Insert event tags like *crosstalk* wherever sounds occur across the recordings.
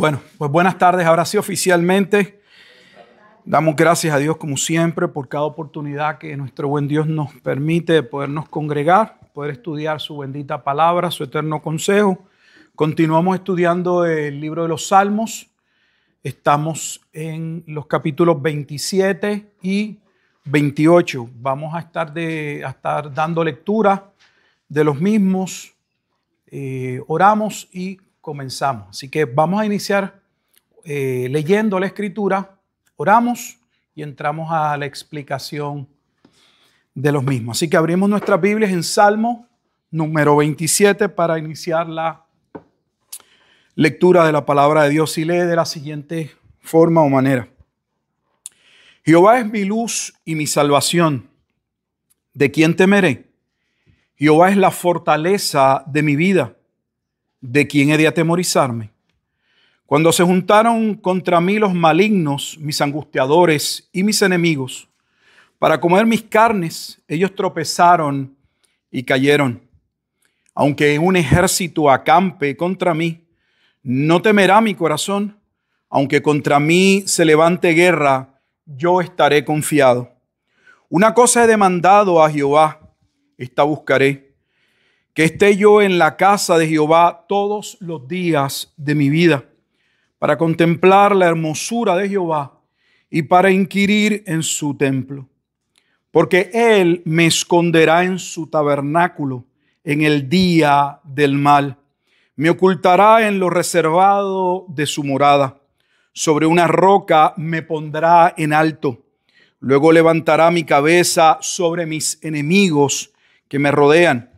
Bueno, pues buenas tardes. Ahora sí, oficialmente, damos gracias a Dios como siempre por cada oportunidad que nuestro buen Dios nos permite de podernos congregar, poder estudiar su bendita palabra, su eterno consejo. Continuamos estudiando el libro de los Salmos. Estamos en los capítulos 27 y 28. Vamos a estar, de, estar dando lectura de los mismos. Eh, oramos y comenzamos. Así que vamos a iniciar eh, leyendo la escritura, oramos y entramos a la explicación de los mismos. Así que abrimos nuestras Biblias en Salmo número 27 para iniciar la lectura de la palabra de Dios y lee de la siguiente forma o manera. Jehová es mi luz y mi salvación. ¿De quién temeré? Jehová es la fortaleza de mi vida de quién he de atemorizarme. Cuando se juntaron contra mí los malignos, mis angustiadores y mis enemigos, para comer mis carnes, ellos tropezaron y cayeron. Aunque un ejército acampe contra mí, no temerá mi corazón. Aunque contra mí se levante guerra, yo estaré confiado. Una cosa he demandado a Jehová, esta buscaré que esté yo en la casa de Jehová todos los días de mi vida, para contemplar la hermosura de Jehová y para inquirir en su templo. Porque Él me esconderá en su tabernáculo en el día del mal. Me ocultará en lo reservado de su morada. Sobre una roca me pondrá en alto. Luego levantará mi cabeza sobre mis enemigos que me rodean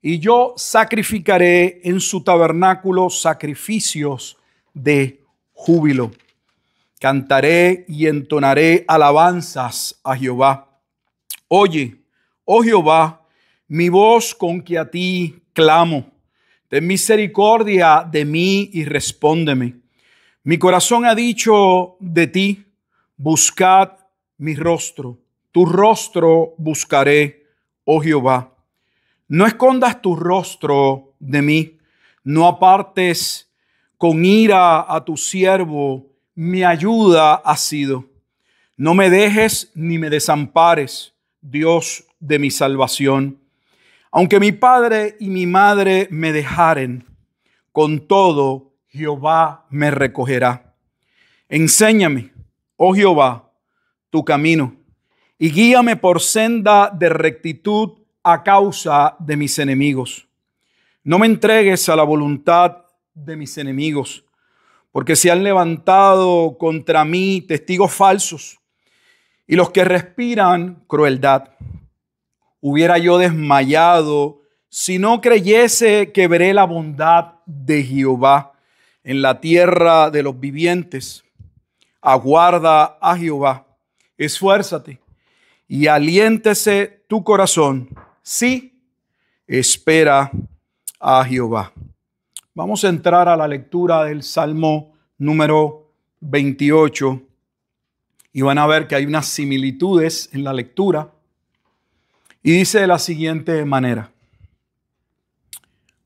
y yo sacrificaré en su tabernáculo sacrificios de júbilo. Cantaré y entonaré alabanzas a Jehová. Oye, oh Jehová, mi voz con que a ti clamo. Ten misericordia de mí y respóndeme. Mi corazón ha dicho de ti, buscad mi rostro. Tu rostro buscaré, oh Jehová. No escondas tu rostro de mí, no apartes con ira a tu siervo, mi ayuda ha sido. No me dejes ni me desampares, Dios de mi salvación. Aunque mi padre y mi madre me dejaren, con todo Jehová me recogerá. Enséñame, oh Jehová, tu camino y guíame por senda de rectitud a causa de mis enemigos. No me entregues a la voluntad de mis enemigos, porque se han levantado contra mí testigos falsos y los que respiran crueldad. Hubiera yo desmayado si no creyese que veré la bondad de Jehová en la tierra de los vivientes. Aguarda a Jehová, esfuérzate y aliéntese tu corazón Sí, espera a Jehová. Vamos a entrar a la lectura del Salmo número 28 y van a ver que hay unas similitudes en la lectura. Y dice de la siguiente manera,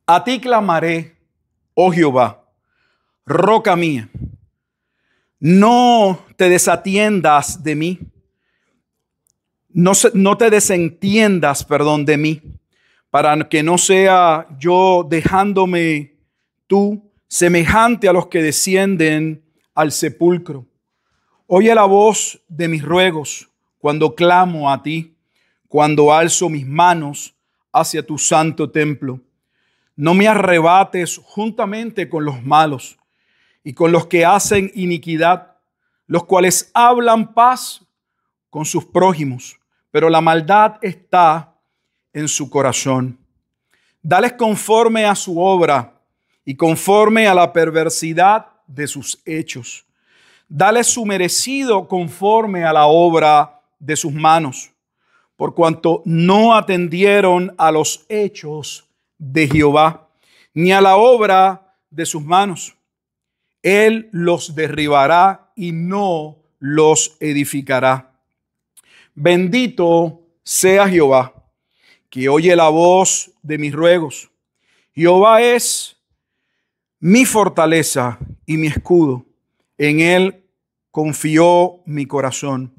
a ti clamaré, oh Jehová, roca mía, no te desatiendas de mí no, te desentiendas, perdón, de mí, para que no sea yo dejándome tú semejante a los que descienden al sepulcro. Oye la voz de mis ruegos cuando clamo a ti, cuando alzo mis manos hacia tu santo templo. No me arrebates juntamente con los malos y con los que hacen iniquidad, los cuales hablan paz con sus prójimos, pero la maldad está en su corazón. Dales conforme a su obra y conforme a la perversidad de sus hechos. Dales su merecido conforme a la obra de sus manos, por cuanto no atendieron a los hechos de Jehová, ni a la obra de sus manos. Él los derribará y no los edificará Bendito sea Jehová, que oye la voz de mis ruegos. Jehová es mi fortaleza y mi escudo. En él confió mi corazón.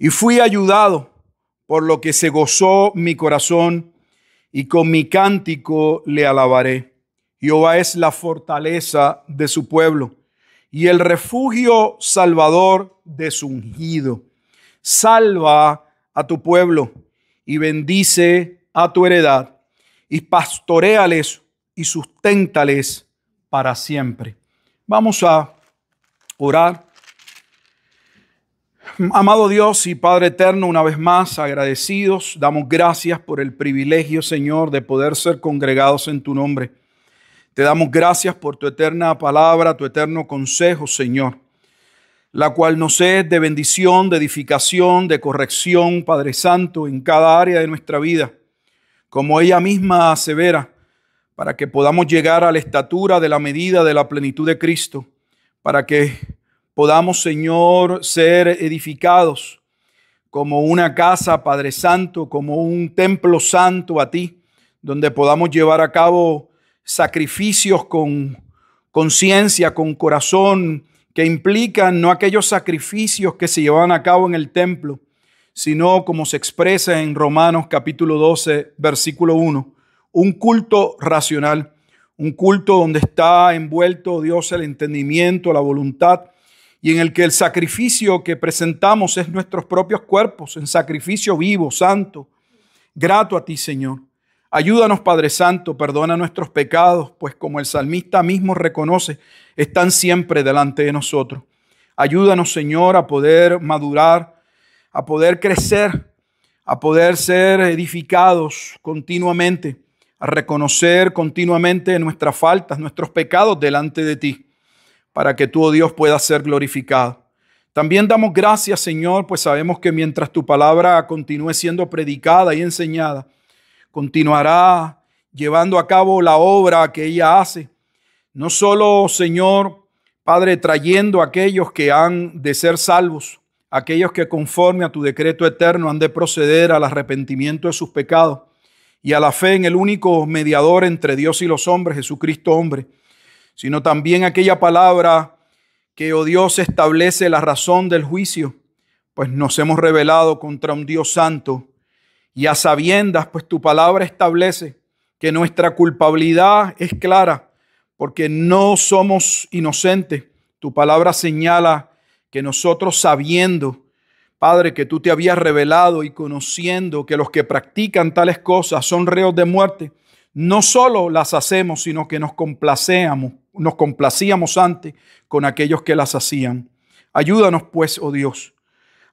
Y fui ayudado, por lo que se gozó mi corazón, y con mi cántico le alabaré. Jehová es la fortaleza de su pueblo y el refugio salvador de su ungido salva a tu pueblo y bendice a tu heredad y pastoreales y susténtales para siempre. Vamos a orar. Amado Dios y Padre eterno, una vez más agradecidos, damos gracias por el privilegio, Señor, de poder ser congregados en tu nombre. Te damos gracias por tu eterna palabra, tu eterno consejo, Señor la cual nos es de bendición, de edificación, de corrección, Padre Santo, en cada área de nuestra vida, como ella misma asevera, para que podamos llegar a la estatura de la medida de la plenitud de Cristo, para que podamos, Señor, ser edificados como una casa, Padre Santo, como un templo santo a ti, donde podamos llevar a cabo sacrificios con conciencia, con corazón, que implican no aquellos sacrificios que se llevaban a cabo en el templo, sino como se expresa en Romanos capítulo 12, versículo 1, un culto racional, un culto donde está envuelto Dios el entendimiento, la voluntad, y en el que el sacrificio que presentamos es nuestros propios cuerpos, en sacrificio vivo, santo, grato a ti, Señor. Ayúdanos, Padre Santo, perdona nuestros pecados, pues como el salmista mismo reconoce, están siempre delante de nosotros. Ayúdanos, Señor, a poder madurar, a poder crecer, a poder ser edificados continuamente, a reconocer continuamente nuestras faltas, nuestros pecados delante de ti, para que Tu oh Dios, pueda ser glorificado. También damos gracias, Señor, pues sabemos que mientras tu palabra continúe siendo predicada y enseñada, continuará llevando a cabo la obra que ella hace. No solo, Señor, Padre, trayendo a aquellos que han de ser salvos, aquellos que conforme a tu decreto eterno han de proceder al arrepentimiento de sus pecados y a la fe en el único mediador entre Dios y los hombres, Jesucristo hombre, sino también aquella palabra que, oh Dios, establece la razón del juicio, pues nos hemos revelado contra un Dios santo y a sabiendas, pues tu palabra establece que nuestra culpabilidad es clara, porque no somos inocentes. Tu palabra señala que nosotros sabiendo, Padre, que tú te habías revelado y conociendo que los que practican tales cosas son reos de muerte, no solo las hacemos, sino que nos complacíamos, nos complacíamos antes con aquellos que las hacían. Ayúdanos pues, oh Dios,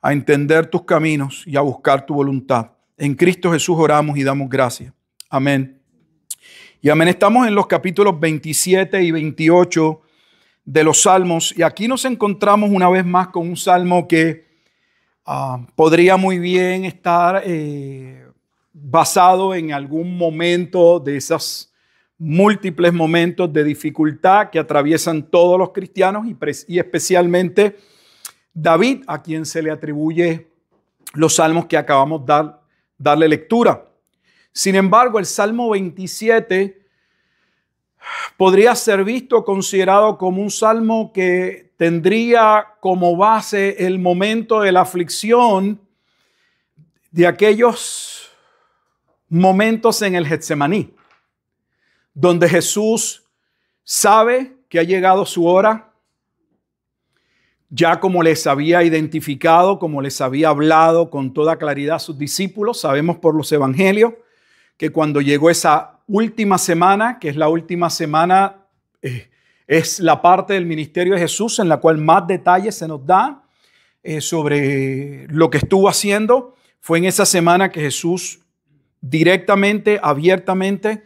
a entender tus caminos y a buscar tu voluntad. En Cristo Jesús oramos y damos gracias. Amén. Y amén. Estamos en los capítulos 27 y 28 de los Salmos. Y aquí nos encontramos una vez más con un salmo que ah, podría muy bien estar eh, basado en algún momento de esos múltiples momentos de dificultad que atraviesan todos los cristianos y, y especialmente David, a quien se le atribuye los salmos que acabamos de dar, darle lectura. Sin embargo, el Salmo 27 podría ser visto, considerado como un salmo que tendría como base el momento de la aflicción de aquellos momentos en el Getsemaní, donde Jesús sabe que ha llegado su hora, ya como les había identificado, como les había hablado con toda claridad a sus discípulos, sabemos por los evangelios que cuando llegó esa última semana, que es la última semana, eh, es la parte del ministerio de Jesús en la cual más detalles se nos da eh, sobre lo que estuvo haciendo. Fue en esa semana que Jesús directamente, abiertamente,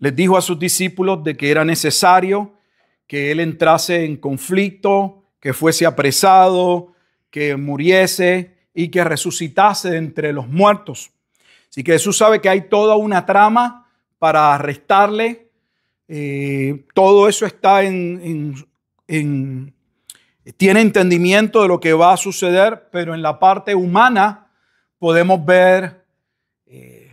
les dijo a sus discípulos de que era necesario que él entrase en conflicto, que fuese apresado, que muriese y que resucitase entre los muertos. Así que Jesús sabe que hay toda una trama para arrestarle. Eh, todo eso está en, tiene entendimiento de lo que va a suceder, pero en la parte humana podemos ver eh,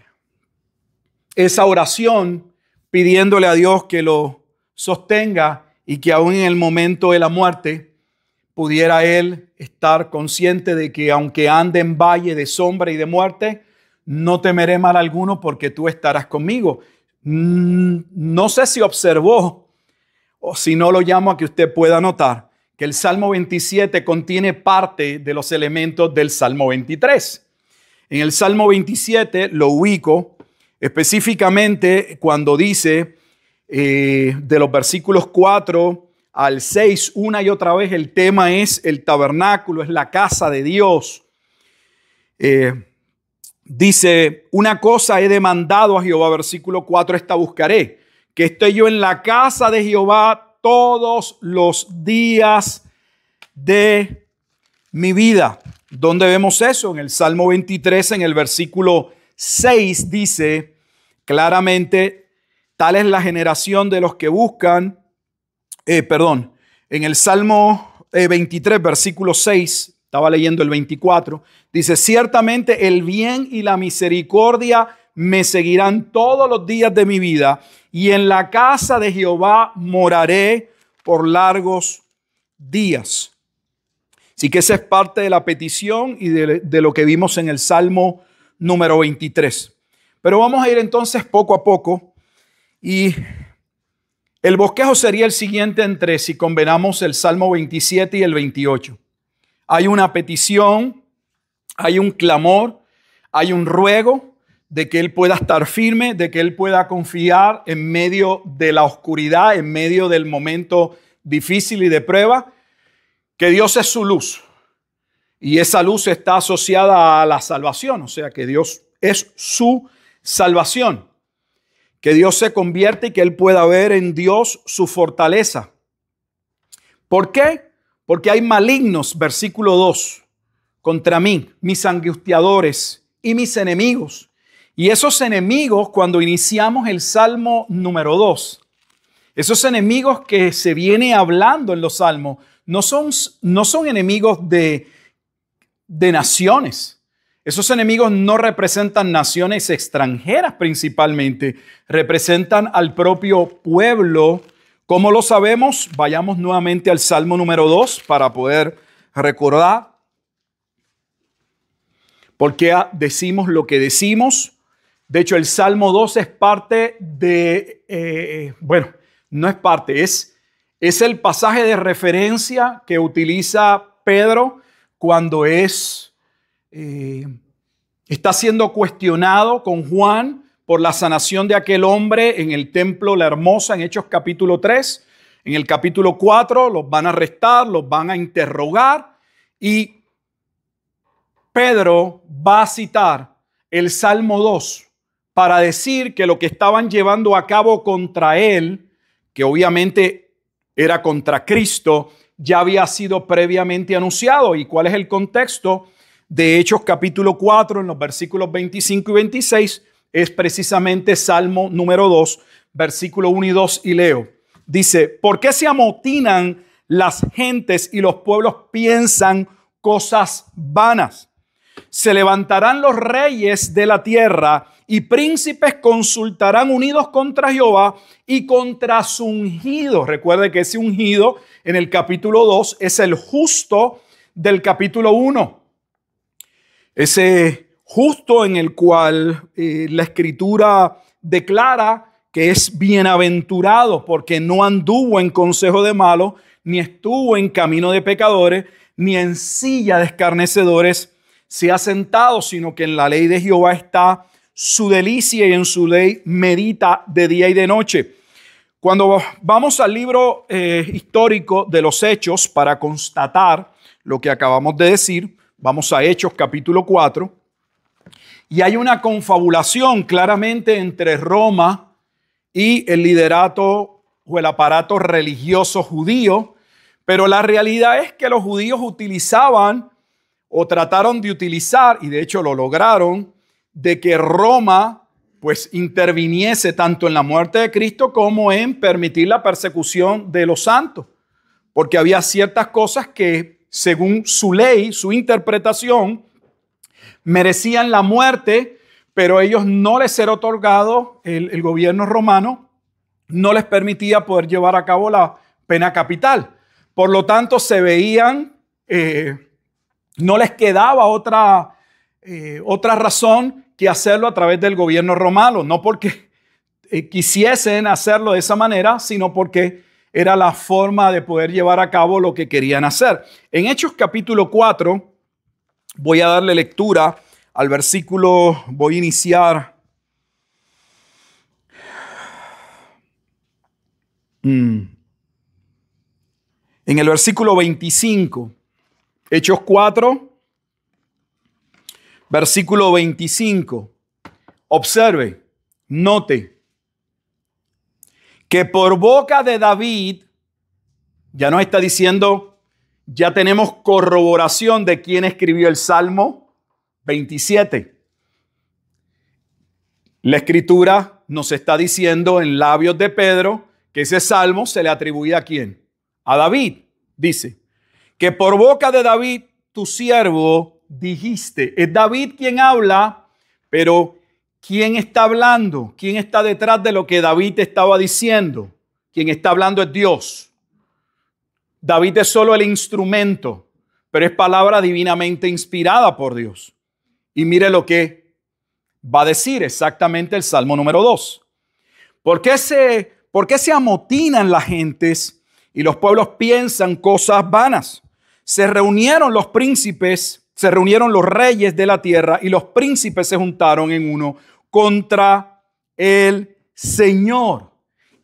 esa oración pidiéndole a Dios que lo sostenga y que aún en el momento de la muerte pudiera él estar consciente de que aunque ande en valle de sombra y de muerte, no temeré mal alguno porque tú estarás conmigo. Mm, no sé si observó o si no lo llamo a que usted pueda notar que el Salmo 27 contiene parte de los elementos del Salmo 23. En el Salmo 27 lo ubico específicamente cuando dice eh, de los versículos 4 al 6, una y otra vez el tema es el tabernáculo, es la casa de Dios. Eh, dice, una cosa he demandado a Jehová, versículo 4, esta buscaré, que estoy yo en la casa de Jehová todos los días de mi vida. ¿Dónde vemos eso? En el Salmo 23, en el versículo 6, dice claramente, tal es la generación de los que buscan eh, perdón, en el Salmo 23, eh, versículo 6, estaba leyendo el 24, dice, ciertamente el bien y la misericordia me seguirán todos los días de mi vida y en la casa de Jehová moraré por largos días. Así que esa es parte de la petición y de, de lo que vimos en el Salmo número 23. Pero vamos a ir entonces poco a poco y el bosquejo sería el siguiente entre si convenamos el Salmo 27 y el 28. Hay una petición, hay un clamor, hay un ruego de que Él pueda estar firme, de que Él pueda confiar en medio de la oscuridad, en medio del momento difícil y de prueba, que Dios es su luz. Y esa luz está asociada a la salvación, o sea que Dios es su salvación que Dios se convierta y que Él pueda ver en Dios su fortaleza. ¿Por qué? Porque hay malignos, versículo 2, contra mí, mis angustiadores y mis enemigos. Y esos enemigos, cuando iniciamos el Salmo número 2, esos enemigos que se viene hablando en los salmos no son, no son enemigos de, de naciones, esos enemigos no representan naciones extranjeras principalmente, representan al propio pueblo. Como lo sabemos, vayamos nuevamente al Salmo número 2 para poder recordar por qué decimos lo que decimos. De hecho, el Salmo 2 es parte de, eh, bueno, no es parte, es, es el pasaje de referencia que utiliza Pedro cuando es eh, está siendo cuestionado con Juan por la sanación de aquel hombre en el templo La Hermosa en Hechos capítulo 3. En el capítulo 4 los van a arrestar, los van a interrogar y Pedro va a citar el Salmo 2 para decir que lo que estaban llevando a cabo contra él, que obviamente era contra Cristo, ya había sido previamente anunciado. ¿Y cuál es el contexto? de Hechos capítulo 4, en los versículos 25 y 26, es precisamente Salmo número 2, versículo 1 y 2, y leo. Dice, ¿por qué se amotinan las gentes y los pueblos piensan cosas vanas? Se levantarán los reyes de la tierra y príncipes consultarán unidos contra Jehová y contra su ungido. Recuerde que ese ungido en el capítulo 2 es el justo del capítulo 1. Ese justo en el cual eh, la escritura declara que es bienaventurado porque no anduvo en consejo de malo, ni estuvo en camino de pecadores, ni en silla de escarnecedores se ha sentado, sino que en la ley de Jehová está su delicia y en su ley medita de día y de noche. Cuando vamos al libro eh, histórico de los hechos para constatar lo que acabamos de decir, Vamos a Hechos capítulo 4. Y hay una confabulación claramente entre Roma y el liderato o el aparato religioso judío, pero la realidad es que los judíos utilizaban o trataron de utilizar, y de hecho lo lograron, de que Roma pues interviniese tanto en la muerte de Cristo como en permitir la persecución de los santos, porque había ciertas cosas que según su ley, su interpretación, merecían la muerte, pero ellos no les era otorgado, el, gobierno romano no les permitía poder llevar a cabo la pena capital. Por lo tanto, se veían, eh, no les quedaba otra, eh, otra razón que hacerlo a través del gobierno romano, no porque eh, quisiesen hacerlo de esa manera, sino porque era la forma de poder llevar a cabo lo que querían hacer. En Hechos capítulo 4, voy a darle lectura al versículo, voy a iniciar. Mm. En el versículo 25, Hechos 4, versículo 25. Observe, note, que por boca de David, ya nos está diciendo, ya tenemos corroboración de quién escribió el Salmo 27. La escritura nos está diciendo en labios de Pedro que ese salmo se le atribuía a quién? A David. Dice, que por boca de David, tu siervo, dijiste. Es David quien habla, pero ¿Quién está hablando? ¿Quién está detrás de lo que David estaba diciendo? Quien está hablando es Dios. David es solo el instrumento, pero es palabra divinamente inspirada por Dios. Y mire lo que va a decir exactamente el Salmo número 2. ¿Por qué se, por qué se amotinan las gentes y los pueblos piensan cosas vanas? Se reunieron los príncipes, se reunieron los reyes de la tierra y los príncipes se juntaron en uno contra el Señor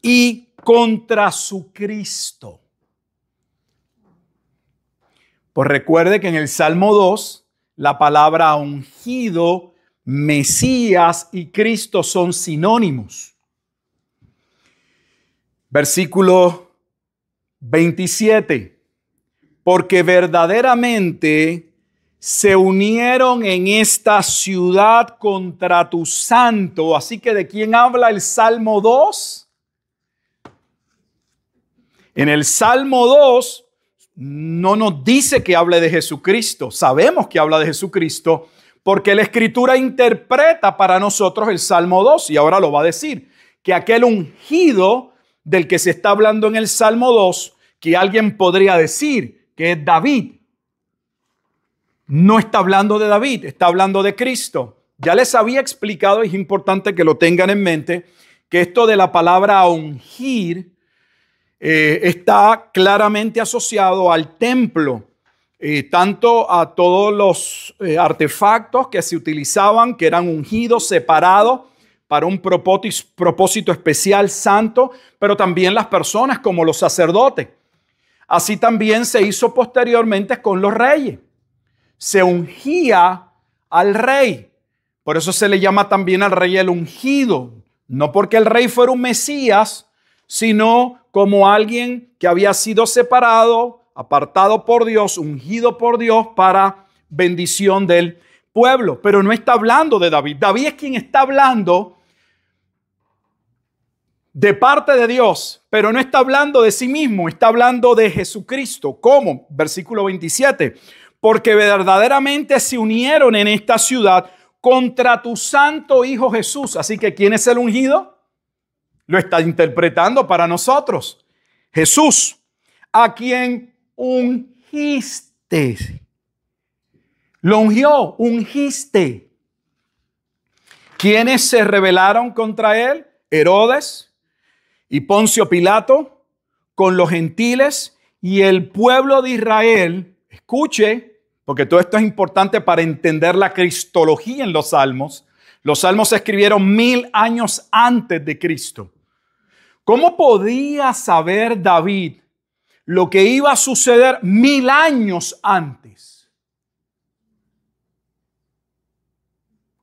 y contra su Cristo. Pues recuerde que en el Salmo 2, la palabra ungido, Mesías y Cristo son sinónimos. Versículo 27. Porque verdaderamente se unieron en esta ciudad contra tu santo. Así que ¿de quién habla el Salmo 2? En el Salmo 2 no nos dice que hable de Jesucristo. Sabemos que habla de Jesucristo porque la escritura interpreta para nosotros el Salmo 2 y ahora lo va a decir, que aquel ungido del que se está hablando en el Salmo 2, que alguien podría decir que es David, no está hablando de David, está hablando de Cristo. Ya les había explicado, es importante que lo tengan en mente, que esto de la palabra ungir eh, está claramente asociado al templo, eh, tanto a todos los eh, artefactos que se utilizaban, que eran ungidos, separados para un propósito especial, santo, pero también las personas como los sacerdotes. Así también se hizo posteriormente con los reyes se ungía al rey. Por eso se le llama también al rey el ungido, no porque el rey fuera un Mesías, sino como alguien que había sido separado, apartado por Dios, ungido por Dios para bendición del pueblo. Pero no está hablando de David. David es quien está hablando de parte de Dios, pero no está hablando de sí mismo, está hablando de Jesucristo. ¿Cómo? Versículo 27 porque verdaderamente se unieron en esta ciudad contra tu santo Hijo Jesús. Así que, ¿quién es el ungido? Lo está interpretando para nosotros. Jesús, a quien ungiste. Lo ungió, ungiste. ¿Quiénes se rebelaron contra él? Herodes y Poncio Pilato, con los gentiles y el pueblo de Israel. Escuche, porque todo esto es importante para entender la cristología en los salmos. Los salmos se escribieron mil años antes de Cristo. ¿Cómo podía saber David lo que iba a suceder mil años antes?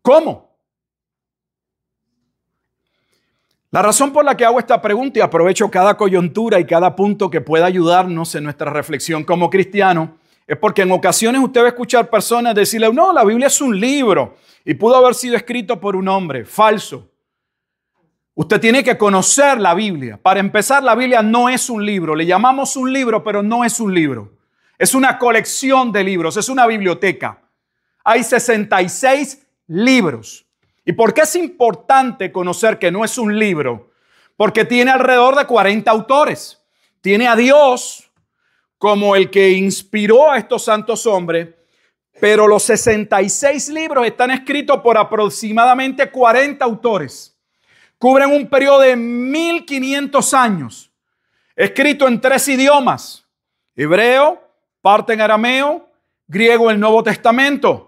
¿Cómo? La razón por la que hago esta pregunta y aprovecho cada coyuntura y cada punto que pueda ayudarnos en nuestra reflexión como cristiano es porque en ocasiones usted va a escuchar personas decirle, no, la Biblia es un libro y pudo haber sido escrito por un hombre. Falso. Usted tiene que conocer la Biblia. Para empezar, la Biblia no es un libro. Le llamamos un libro, pero no es un libro. Es una colección de libros, es una biblioteca. Hay 66 libros. ¿Y por qué es importante conocer que no es un libro? Porque tiene alrededor de 40 autores. Tiene a Dios, como el que inspiró a estos santos hombres, pero los 66 libros están escritos por aproximadamente 40 autores. Cubren un periodo de 1500 años, escrito en tres idiomas, hebreo, parte en arameo, griego el Nuevo Testamento.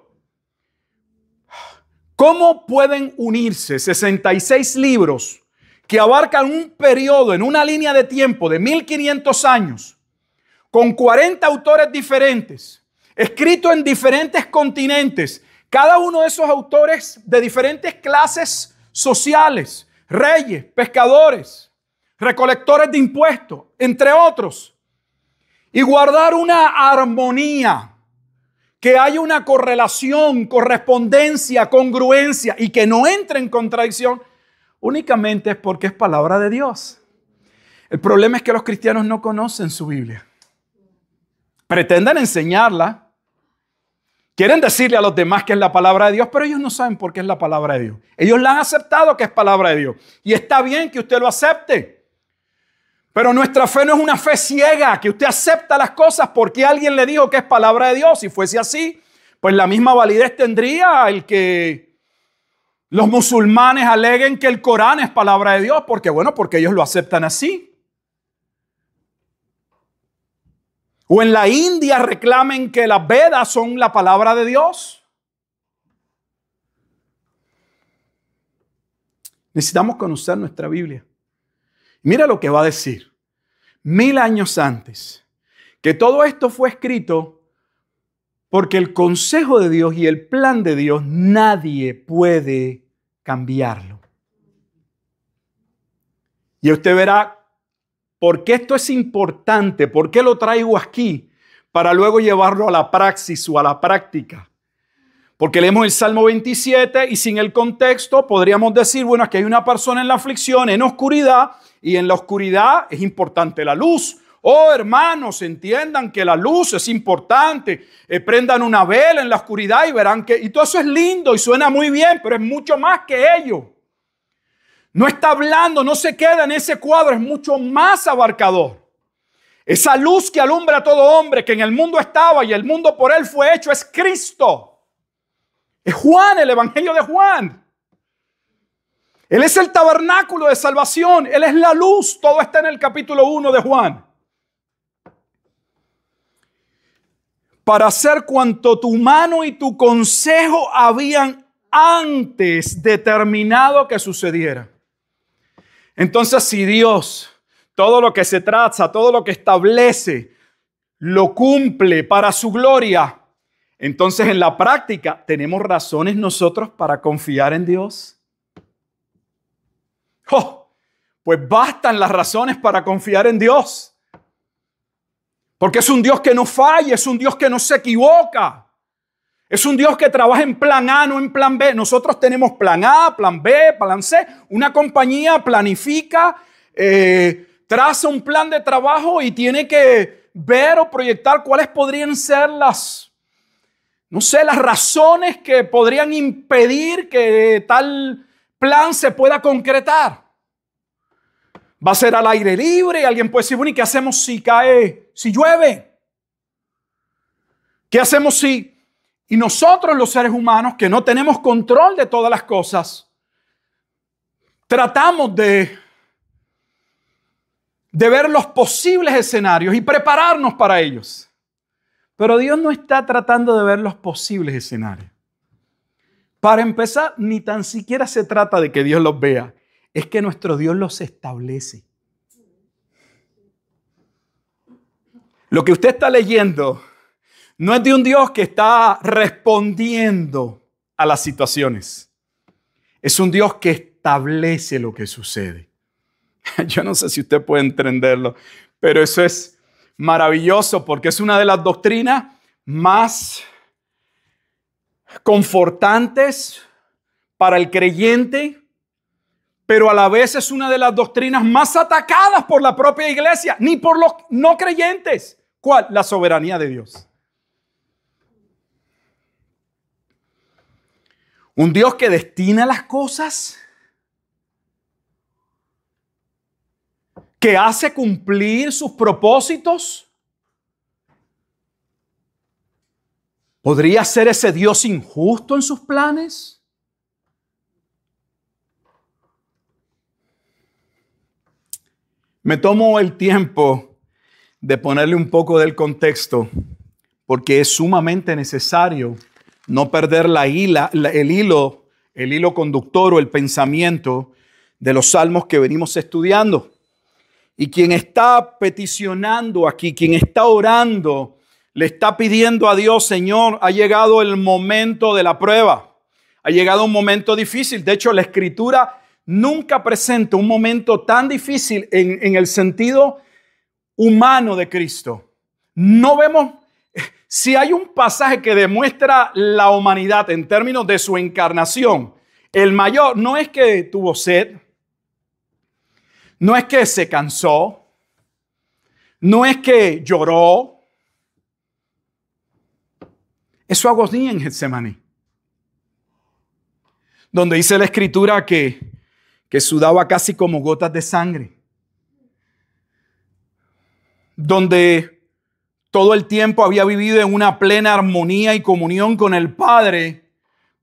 ¿Cómo pueden unirse 66 libros que abarcan un periodo en una línea de tiempo de 1500 años? con 40 autores diferentes, escrito en diferentes continentes, cada uno de esos autores de diferentes clases sociales, reyes, pescadores, recolectores de impuestos, entre otros, y guardar una armonía, que haya una correlación, correspondencia, congruencia y que no entre en contradicción, únicamente es porque es palabra de Dios. El problema es que los cristianos no conocen su Biblia pretenden enseñarla, quieren decirle a los demás que es la palabra de Dios, pero ellos no saben por qué es la palabra de Dios. Ellos la han aceptado que es palabra de Dios. Y está bien que usted lo acepte. Pero nuestra fe no es una fe ciega, que usted acepta las cosas porque alguien le dijo que es palabra de Dios. Si fuese así, pues la misma validez tendría el que los musulmanes aleguen que el Corán es palabra de Dios, porque bueno, porque ellos lo aceptan así. O en la India reclamen que las Vedas son la palabra de Dios. Necesitamos conocer nuestra Biblia. Mira lo que va a decir. Mil años antes, que todo esto fue escrito porque el consejo de Dios y el plan de Dios nadie puede cambiarlo. Y usted verá ¿Por qué esto es importante? ¿Por qué lo traigo aquí? Para luego llevarlo a la praxis o a la práctica. Porque leemos el Salmo 27 y sin el contexto podríamos decir, bueno, que hay una persona en la aflicción, en oscuridad, y en la oscuridad es importante la luz. Oh, hermanos, entiendan que la luz es importante. Eh, prendan una vela en la oscuridad y verán que... Y todo eso es lindo y suena muy bien, pero es mucho más que ello. No está hablando, no se queda en ese cuadro, es mucho más abarcador. Esa luz que alumbra a todo hombre que en el mundo estaba y el mundo por él fue hecho es Cristo. Es Juan, el Evangelio de Juan. Él es el tabernáculo de salvación, Él es la luz, todo está en el capítulo 1 de Juan. Para hacer cuanto tu mano y tu consejo habían antes determinado que sucediera. Entonces, si Dios todo lo que se traza, todo lo que establece, lo cumple para su gloria, entonces en la práctica tenemos razones nosotros para confiar en Dios. Oh, pues bastan las razones para confiar en Dios. Porque es un Dios que no falla, es un Dios que no se equivoca. Es un Dios que trabaja en plan A, no en plan B. Nosotros tenemos plan A, plan B, plan C. Una compañía planifica, eh, traza un plan de trabajo y tiene que ver o proyectar cuáles podrían ser las, no sé, las razones que podrían impedir que tal plan se pueda concretar. Va a ser al aire libre y alguien puede decir, bueno, ¿y qué hacemos si cae, si llueve? ¿Qué hacemos si y nosotros los seres humanos que no tenemos control de todas las cosas, tratamos de, de ver los posibles escenarios y prepararnos para ellos. Pero Dios no está tratando de ver los posibles escenarios. Para empezar, ni tan siquiera se trata de que Dios los vea, es que nuestro Dios los establece. Lo que usted está leyendo no es de un Dios que está respondiendo a las situaciones. Es un Dios que establece lo que sucede. *laughs* Yo no sé si usted puede entenderlo, pero eso es maravilloso porque es una de las doctrinas más confortantes para el creyente, pero a la vez es una de las doctrinas más atacadas por la propia iglesia, ni por los no creyentes. ¿Cuál? La soberanía de Dios. Un Dios que destina las cosas, que hace cumplir sus propósitos. ¿Podría ser ese Dios injusto en sus planes? Me tomo el tiempo de ponerle un poco del contexto porque es sumamente necesario no perder la el hilo, el hilo conductor o el pensamiento de los salmos que venimos estudiando. Y quien está peticionando aquí, quien está orando, le está pidiendo a Dios, Señor, ha llegado el momento de la prueba, ha llegado un momento difícil. De hecho, la escritura nunca presenta un momento tan difícil en el sentido humano de Cristo. No vemos si hay un pasaje que demuestra la humanidad en términos de su encarnación, el mayor no es que tuvo sed, no es que se cansó, no es que lloró, es su agonía en Getsemaní, donde dice la escritura que, que sudaba casi como gotas de sangre, donde todo el tiempo había vivido en una plena armonía y comunión con el Padre,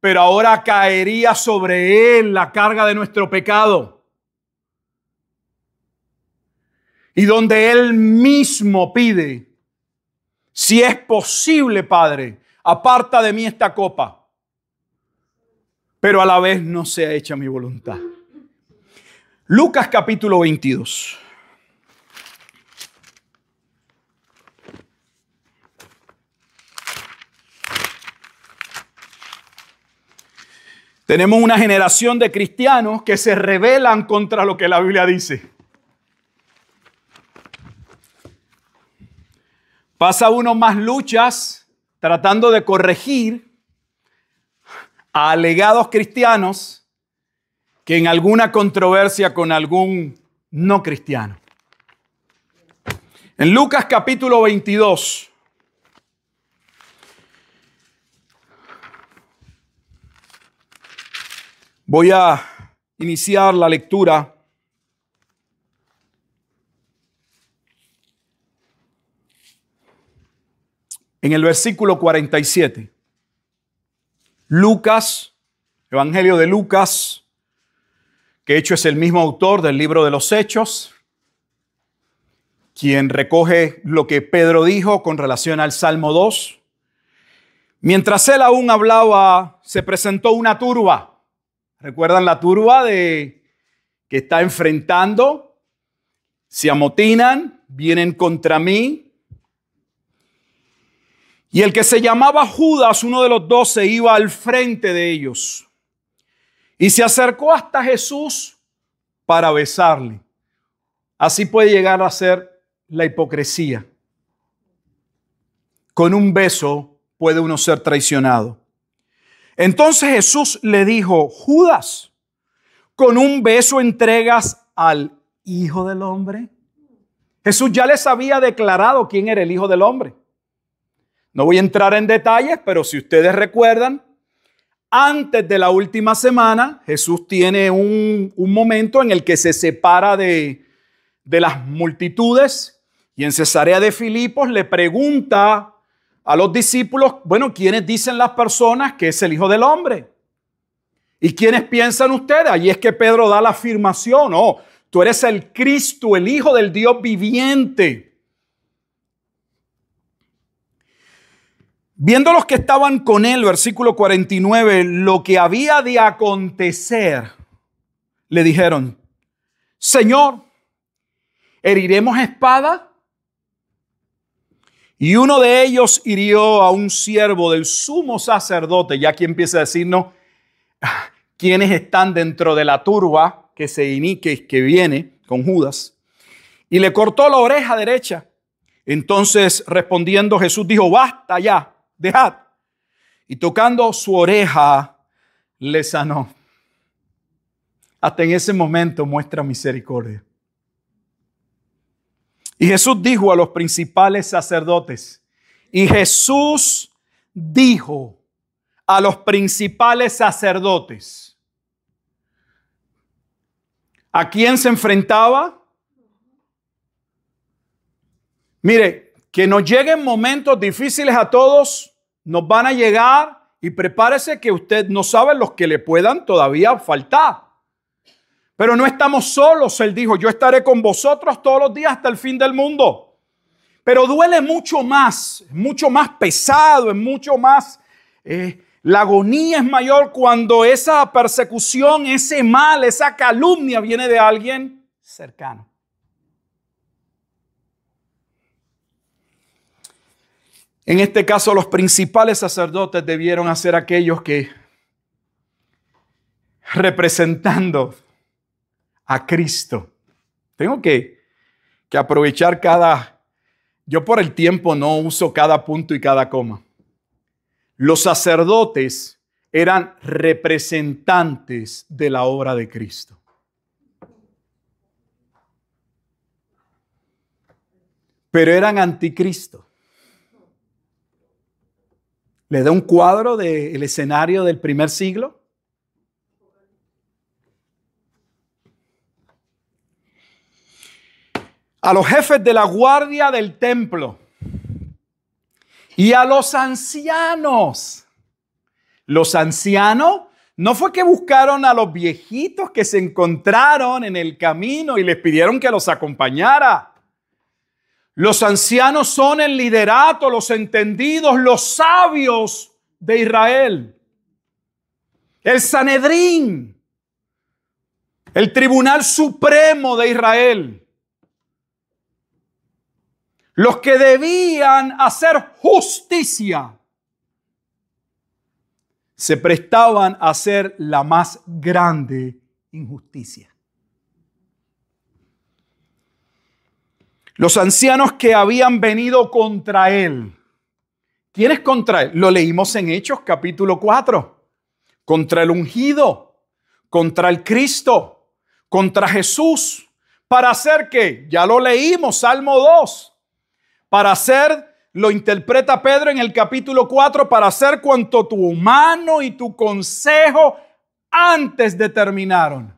pero ahora caería sobre Él la carga de nuestro pecado. Y donde Él mismo pide, si es posible, Padre, aparta de mí esta copa, pero a la vez no sea hecha mi voluntad. Lucas capítulo 22. Tenemos una generación de cristianos que se rebelan contra lo que la Biblia dice. Pasa uno más luchas tratando de corregir a alegados cristianos que en alguna controversia con algún no cristiano. En Lucas capítulo 22, Voy a iniciar la lectura en el versículo 47. Lucas, Evangelio de Lucas, que de hecho es el mismo autor del libro de los Hechos, quien recoge lo que Pedro dijo con relación al Salmo 2. Mientras él aún hablaba, se presentó una turba ¿Recuerdan la turba de que está enfrentando? Se amotinan, vienen contra mí. Y el que se llamaba Judas, uno de los doce, iba al frente de ellos. Y se acercó hasta Jesús para besarle. Así puede llegar a ser la hipocresía. Con un beso puede uno ser traicionado. Entonces Jesús le dijo, Judas, con un beso entregas al Hijo del Hombre. Jesús ya les había declarado quién era el Hijo del Hombre. No voy a entrar en detalles, pero si ustedes recuerdan, antes de la última semana, Jesús tiene un, momento en el que se separa de, de las multitudes y en Cesarea de Filipos le pregunta a los discípulos, bueno, ¿quiénes dicen las personas que es el Hijo del Hombre? ¿Y quiénes piensan ustedes? Ahí es que Pedro da la afirmación, oh, tú eres el Cristo, el Hijo del Dios viviente. Viendo los que estaban con él, versículo 49, lo que había de acontecer, le dijeron, Señor, ¿heriremos espada? Y uno de ellos hirió a un siervo del sumo sacerdote. Ya que empieza a decirnos ah, quiénes están dentro de la turba que se inique, que viene con Judas. Y le cortó la oreja derecha. Entonces respondiendo Jesús dijo, basta ya, dejad. Y tocando su oreja, le sanó. Hasta en ese momento muestra misericordia. Y Jesús dijo a los principales sacerdotes, y Jesús dijo a los principales sacerdotes, ¿a quién se enfrentaba? Mire, que nos lleguen momentos difíciles a todos, nos van a llegar y prepárese que usted no sabe los que le puedan todavía faltar. Pero no estamos solos, Él dijo, yo estaré con vosotros todos los días hasta el fin del mundo. Pero duele mucho más, mucho más pesado, es mucho más... Eh, la agonía es mayor cuando esa persecución, ese mal, esa calumnia viene de alguien cercano. En este caso, los principales sacerdotes debieron hacer aquellos que, representando a Cristo. Tengo que, aprovechar cada... Yo por el tiempo no uso cada punto y cada coma. Los sacerdotes eran representantes de la obra de Cristo. Pero eran anticristo. Le da un cuadro del escenario del primer siglo a los jefes de la guardia del templo y a los ancianos. Los ancianos no fue que buscaron a los viejitos que se encontraron en el camino y les pidieron que los acompañara. Los ancianos son el liderato, los entendidos, los sabios de Israel. El Sanedrín, el Tribunal Supremo de Israel los que debían hacer justicia, se prestaban a hacer la más grande injusticia. Los ancianos que habían venido contra él. ¿Quién es contra él? Lo leímos en Hechos capítulo 4. Contra el ungido, contra el Cristo, contra Jesús. ¿Para hacer que, Ya lo leímos, Salmo 2 para hacer, lo interpreta Pedro en el capítulo 4, para hacer cuanto tu mano y tu consejo antes determinaron.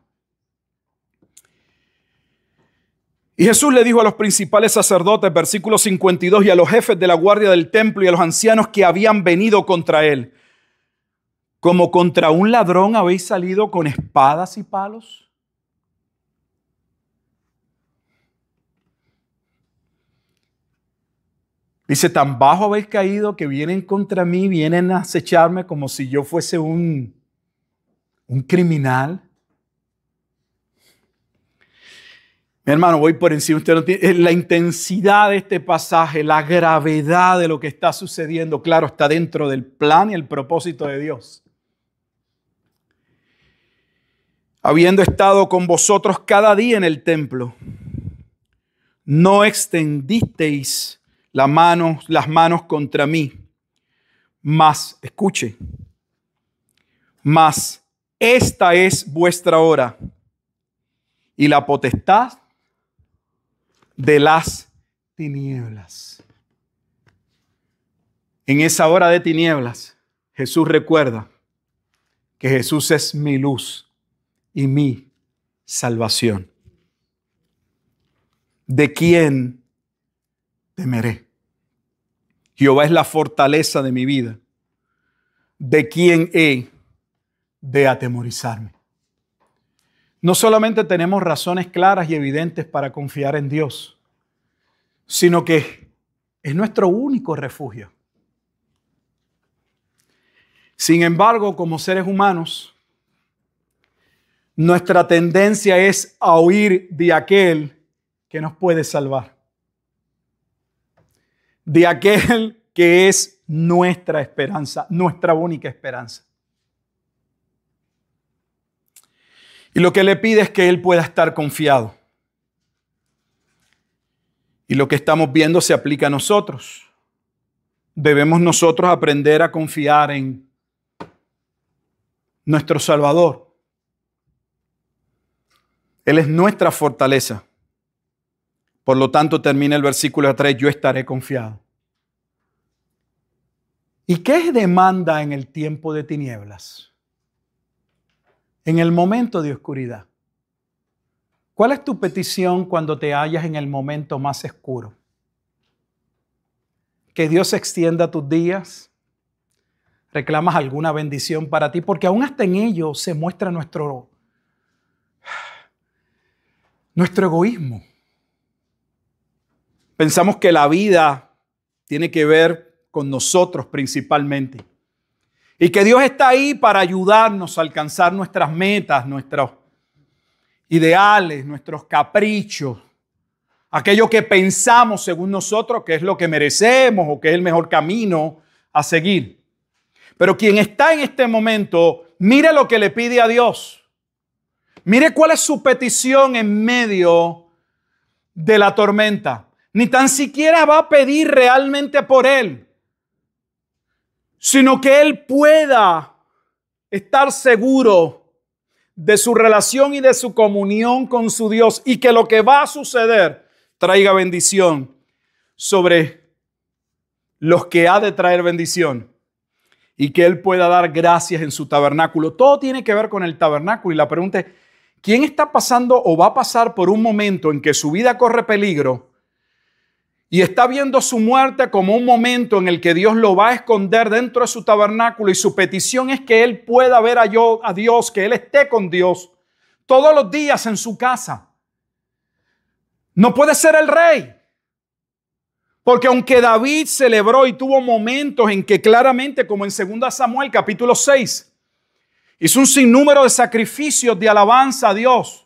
Y Jesús le dijo a los principales sacerdotes, versículo 52, y a los jefes de la guardia del templo y a los ancianos que habían venido contra él, como contra un ladrón habéis salido con espadas y palos Dice, tan bajo habéis caído que vienen contra mí, vienen a acecharme como si yo fuese un, un criminal. Mi hermano, voy por encima. Usted tiene, la intensidad de este pasaje, la gravedad de lo que está sucediendo, claro, está dentro del plan y el propósito de Dios. Habiendo estado con vosotros cada día en el templo, no extendisteis las manos contra mí. Mas, escuche, mas esta es vuestra hora y la potestad de las tinieblas. En esa hora de tinieblas, Jesús recuerda que Jesús es mi luz y mi salvación. ¿De quién temeré. Jehová es la fortaleza de mi vida. ¿De quien he de atemorizarme? No solamente tenemos razones claras y evidentes para confiar en Dios, sino que es nuestro único refugio. Sin embargo, como seres humanos, nuestra tendencia es a huir de aquel que nos puede salvar de aquel que es nuestra esperanza, nuestra única esperanza. Y lo que le pide es que Él pueda estar confiado. Y lo que estamos viendo se aplica a nosotros. Debemos nosotros aprender a confiar en nuestro Salvador. Él es nuestra fortaleza. Por lo tanto, termina el versículo 3, yo estaré confiado. ¿Y qué demanda en el tiempo de tinieblas? En el momento de oscuridad. ¿Cuál es tu petición cuando te hallas en el momento más oscuro? Que Dios extienda tus días. Reclamas alguna bendición para ti, porque aún hasta en ello se muestra nuestro, nuestro egoísmo. Pensamos que la vida tiene que ver con nosotros principalmente. Y que Dios está ahí para ayudarnos a alcanzar nuestras metas, nuestros ideales, nuestros caprichos, aquello que pensamos según nosotros que es lo que merecemos o que es el mejor camino a seguir. Pero quien está en este momento, mire lo que le pide a Dios. Mire cuál es su petición en medio de la tormenta ni tan siquiera va a pedir realmente por Él, sino que Él pueda estar seguro de su relación y de su comunión con su Dios y que lo que va a suceder traiga bendición sobre los que ha de traer bendición y que Él pueda dar gracias en su tabernáculo. Todo tiene que ver con el tabernáculo y la pregunta es, ¿quién está pasando o va a pasar por un momento en que su vida corre peligro? y está viendo su muerte como un momento en el que Dios lo va a esconder dentro de su tabernáculo y su petición es que él pueda ver a, Dios, que él esté con Dios todos los días en su casa. No puede ser el rey. Porque aunque David celebró y tuvo momentos en que claramente, como en 2 Samuel capítulo 6, hizo un sinnúmero de sacrificios de alabanza a Dios.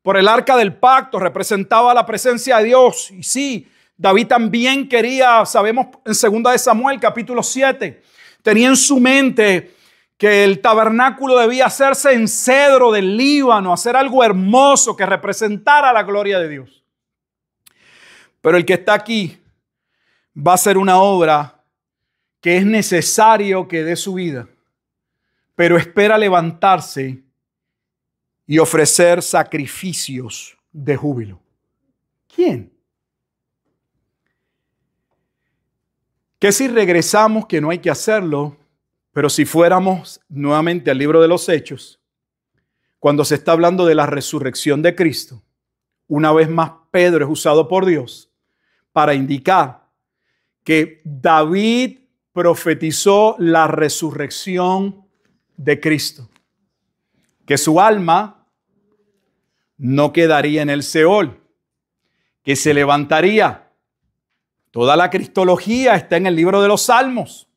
Por el arca del pacto representaba la presencia de Dios. Y sí, David también quería, sabemos en 2 de Samuel capítulo 7, tenía en su mente que el tabernáculo debía hacerse en cedro del Líbano, hacer algo hermoso que representara la gloria de Dios. Pero el que está aquí va a ser una obra que es necesario que dé su vida, pero espera levantarse y ofrecer sacrificios de júbilo. ¿Quién? Que si regresamos, que no hay que hacerlo, pero si fuéramos nuevamente al libro de los Hechos, cuando se está hablando de la resurrección de Cristo, una vez más Pedro es usado por Dios para indicar que David profetizó la resurrección de Cristo, que su alma no quedaría en el Seol, que se levantaría Toda la cristología está en el libro de los Salmos.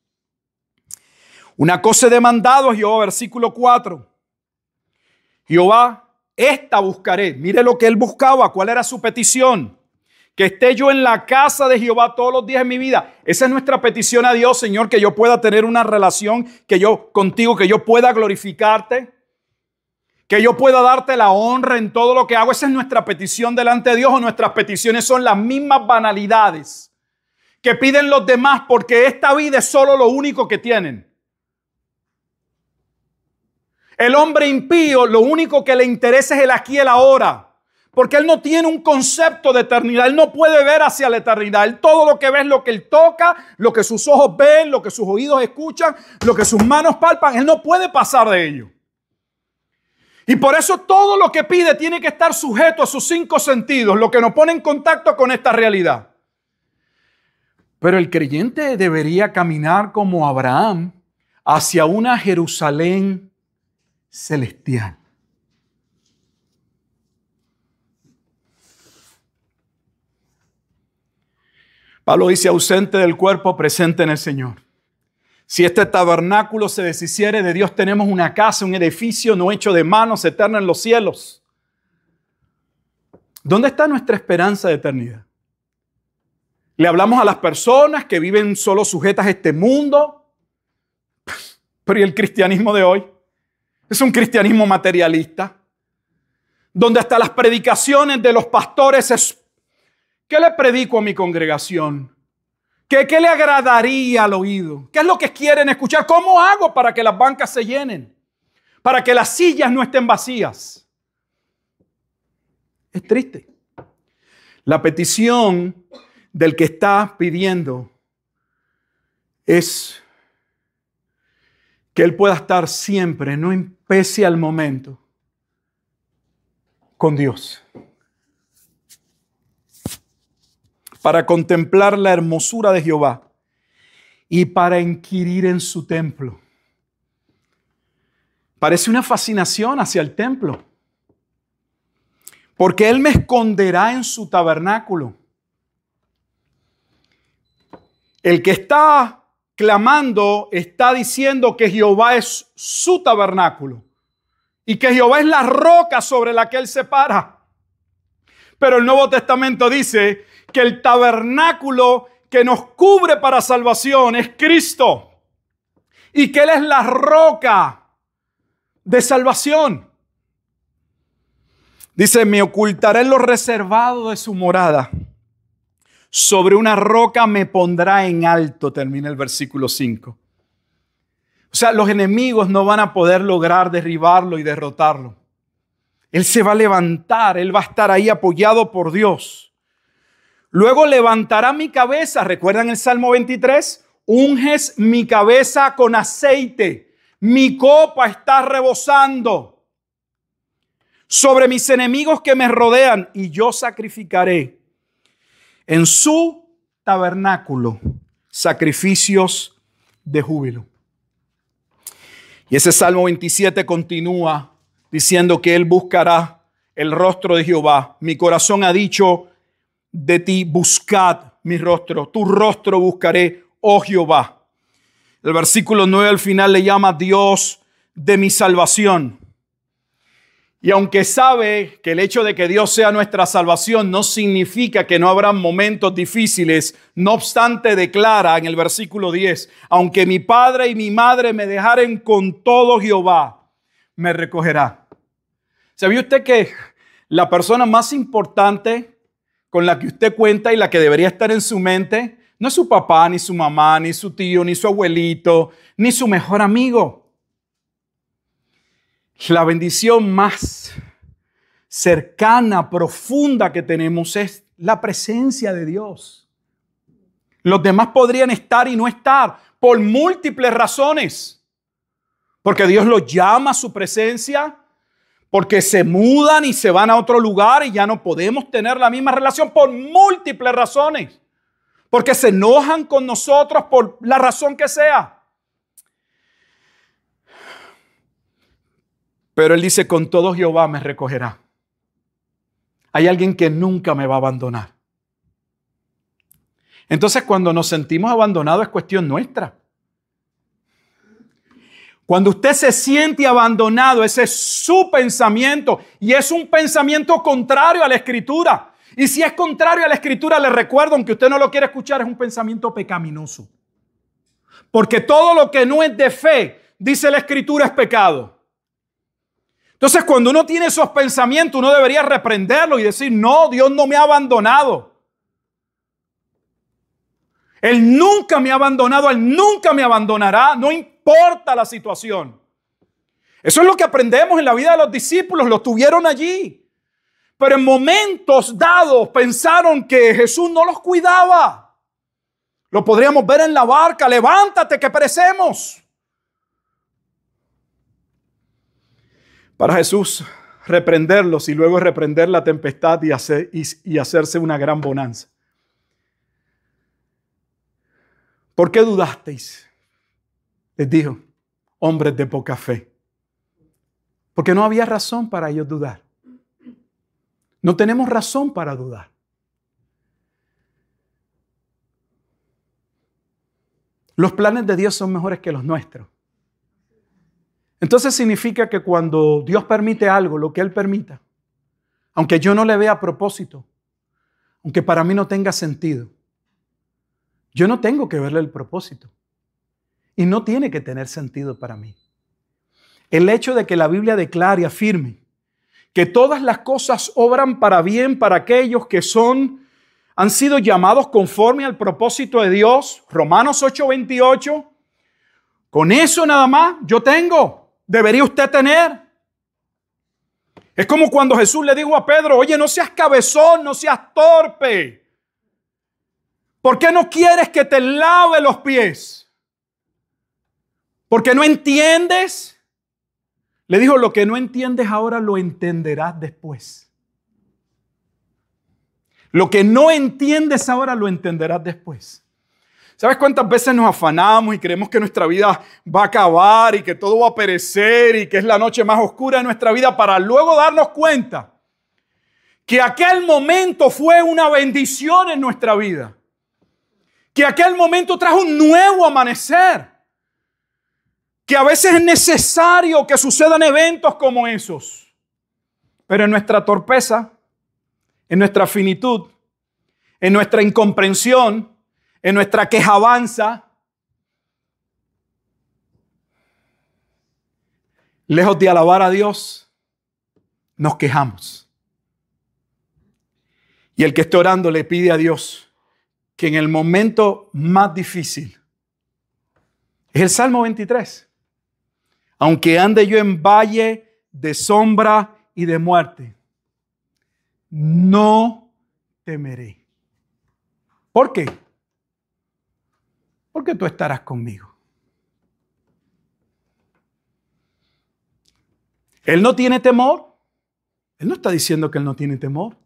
Una cosa he demandado a Jehová, versículo 4. Jehová, esta buscaré. Mire lo que él buscaba, cuál era su petición. Que esté yo en la casa de Jehová todos los días de mi vida. Esa es nuestra petición a Dios, Señor, que yo pueda tener una relación que yo contigo, que yo pueda glorificarte, que yo pueda darte la honra en todo lo que hago. Esa es nuestra petición delante de Dios o nuestras peticiones son las mismas banalidades que piden los demás porque esta vida es solo lo único que tienen. El hombre impío lo único que le interesa es el aquí y el ahora. Porque él no tiene un concepto de eternidad, él no puede ver hacia la eternidad. Él todo lo que ve es lo que él toca, lo que sus ojos ven, lo que sus oídos escuchan, lo que sus manos palpan. Él no puede pasar de ello. Y por eso todo lo que pide tiene que estar sujeto a sus cinco sentidos, lo que nos pone en contacto con esta realidad. Pero el creyente debería caminar como Abraham hacia una Jerusalén celestial. Pablo dice, ausente del cuerpo, presente en el Señor. Si este tabernáculo se deshiciere de Dios, tenemos una casa, un edificio no hecho de manos, eterna en los cielos. ¿Dónde está nuestra esperanza de eternidad? Le hablamos a las personas que viven solo sujetas a este mundo. Pero ¿y el cristianismo de hoy? Es un cristianismo materialista, donde hasta las predicaciones de los pastores es, ¿qué le predico a mi congregación? ¿Qué, ¿Qué le agradaría al oído? ¿Qué es lo que quieren escuchar? ¿Cómo hago para que las bancas se llenen? Para que las sillas no estén vacías. Es triste. La petición del que está pidiendo es que Él pueda estar siempre, no en pese al momento, con Dios. Para contemplar la hermosura de Jehová y para inquirir en su templo. Parece una fascinación hacia el templo. Porque Él me esconderá en su tabernáculo. El que está clamando está diciendo que Jehová es su tabernáculo y que Jehová es la roca sobre la que él se para. Pero el Nuevo Testamento dice que el tabernáculo que nos cubre para salvación es Cristo y que Él es la roca de salvación. Dice, me ocultaré lo reservado de su morada sobre una roca me pondrá en alto, termina el versículo 5. O sea, los enemigos no van a poder lograr derribarlo y derrotarlo. Él se va a levantar, él va a estar ahí apoyado por Dios. Luego levantará mi cabeza, recuerdan el Salmo 23, unges mi cabeza con aceite, mi copa está rebosando sobre mis enemigos que me rodean y yo sacrificaré en su tabernáculo sacrificios de júbilo. Y ese Salmo 27 continúa diciendo que Él buscará el rostro de Jehová. Mi corazón ha dicho de ti, buscad mi rostro, tu rostro buscaré, oh Jehová. El versículo 9 al final le llama Dios de mi salvación. Y aunque sabe que el hecho de que Dios sea nuestra salvación no significa que no habrá momentos difíciles, no obstante declara en el versículo 10, aunque mi padre y mi madre me dejaren con todo Jehová, me recogerá. ¿Sabía usted que la persona más importante con la que usted cuenta y la que debería estar en su mente no es su papá, ni su mamá, ni su tío, ni su abuelito, ni su mejor amigo? La bendición más cercana, profunda que tenemos es la presencia de Dios. Los demás podrían estar y no estar por múltiples razones. Porque Dios los llama a su presencia, porque se mudan y se van a otro lugar y ya no podemos tener la misma relación por múltiples razones. Porque se enojan con nosotros por la razón que sea. Pero él dice, con todo Jehová me recogerá. Hay alguien que nunca me va a abandonar. Entonces cuando nos sentimos abandonados es cuestión nuestra. Cuando usted se siente abandonado, ese es su pensamiento y es un pensamiento contrario a la escritura. Y si es contrario a la escritura, le recuerdo, aunque usted no lo quiere escuchar, es un pensamiento pecaminoso. Porque todo lo que no es de fe, dice la escritura, es pecado. Entonces, cuando uno tiene esos pensamientos, uno debería reprenderlo y decir, no, Dios no me ha abandonado. Él nunca me ha abandonado, Él nunca me abandonará, no importa la situación. Eso es lo que aprendemos en la vida de los discípulos, lo tuvieron allí. Pero en momentos dados pensaron que Jesús no los cuidaba. Lo podríamos ver en la barca, levántate que perecemos. para Jesús reprenderlos y luego reprender la tempestad y, hacerse una gran bonanza. ¿Por qué dudasteis? Les dijo, hombres de poca fe. Porque no había razón para ellos dudar. No tenemos razón para dudar. Los planes de Dios son mejores que los nuestros. Entonces significa que cuando Dios permite algo, lo que Él permita, aunque yo no le vea propósito, aunque para mí no tenga sentido, yo no tengo que verle el propósito. Y no tiene que tener sentido para mí. El hecho de que la Biblia declare, y afirme, que todas las cosas obran para bien para aquellos que son, han sido llamados conforme al propósito de Dios, Romanos 8:28, con eso nada más yo tengo debería usted tener. Es como cuando Jesús le dijo a Pedro, oye, no seas cabezón, no seas torpe. ¿Por qué no quieres que te lave los pies? Porque no entiendes. Le dijo, lo que no entiendes ahora lo entenderás después. Lo que no entiendes ahora lo entenderás después. ¿Sabes cuántas veces nos afanamos y creemos que nuestra vida va a acabar y que todo va a perecer y que es la noche más oscura de nuestra vida para luego darnos cuenta que aquel momento fue una bendición en nuestra vida? Que aquel momento trajo un nuevo amanecer. Que a veces es necesario que sucedan eventos como esos. Pero en nuestra torpeza, en nuestra finitud, en nuestra incomprensión, en nuestra queja avanza. Lejos de alabar a Dios, nos quejamos. Y el que está orando le pide a Dios que en el momento más difícil, es el Salmo 23, aunque ande yo en valle de sombra y de muerte, no temeré. ¿Por qué? qué tú estarás conmigo. Él no tiene temor. Él no está diciendo que él no tiene temor.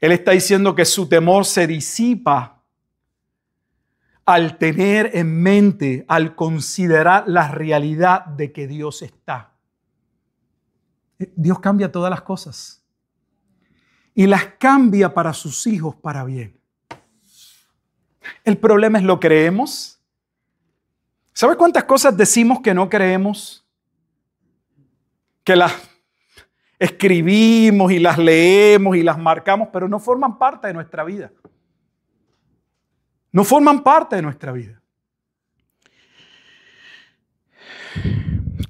Él está diciendo que su temor se disipa al tener en mente, al considerar la realidad de que Dios está. Eh, Dios cambia todas las cosas y las cambia para sus hijos para bien. El problema es lo creemos. ¿Sabes cuántas cosas decimos que no creemos? Que las escribimos y las leemos y las marcamos, pero no forman parte de nuestra vida. No forman parte de nuestra vida.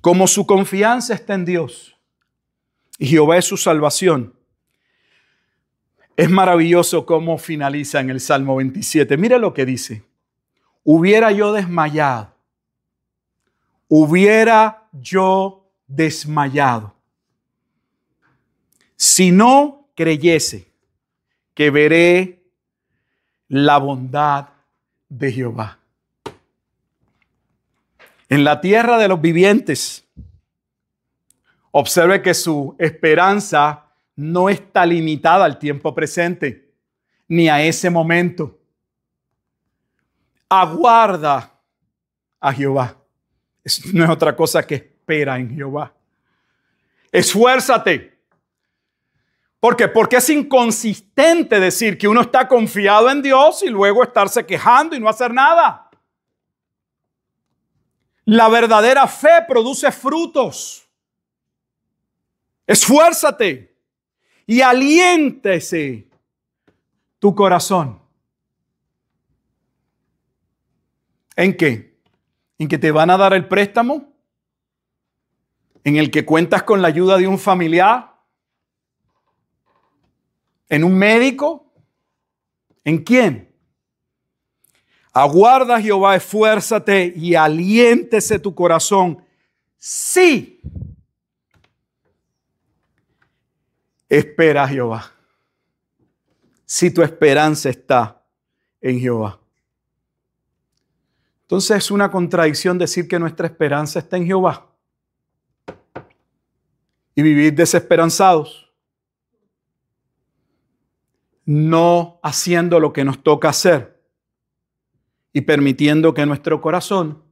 Como su confianza está en Dios y Jehová es su salvación, es maravilloso cómo finaliza en el Salmo 27. Mira lo que dice. Hubiera yo desmayado. Hubiera yo desmayado. Si no creyese que veré la bondad de Jehová. En la tierra de los vivientes. Observe que su esperanza no está limitada al tiempo presente ni a ese momento. Aguarda a Jehová. no es otra cosa que espera en Jehová. Esfuérzate. ¿Por qué? Porque es inconsistente decir que uno está confiado en Dios y luego estarse quejando y no hacer nada. La verdadera fe produce frutos. Esfuérzate y aliéntese tu corazón. ¿En qué? ¿En que te van a dar el préstamo? ¿En el que cuentas con la ayuda de un familiar? ¿En un médico? ¿En quién? Aguarda Jehová, esfuérzate y aliéntese tu corazón. Sí Espera Jehová. Si tu esperanza está en Jehová. Entonces es una contradicción decir que nuestra esperanza está en Jehová y vivir desesperanzados, no haciendo lo que nos toca hacer y permitiendo que nuestro corazón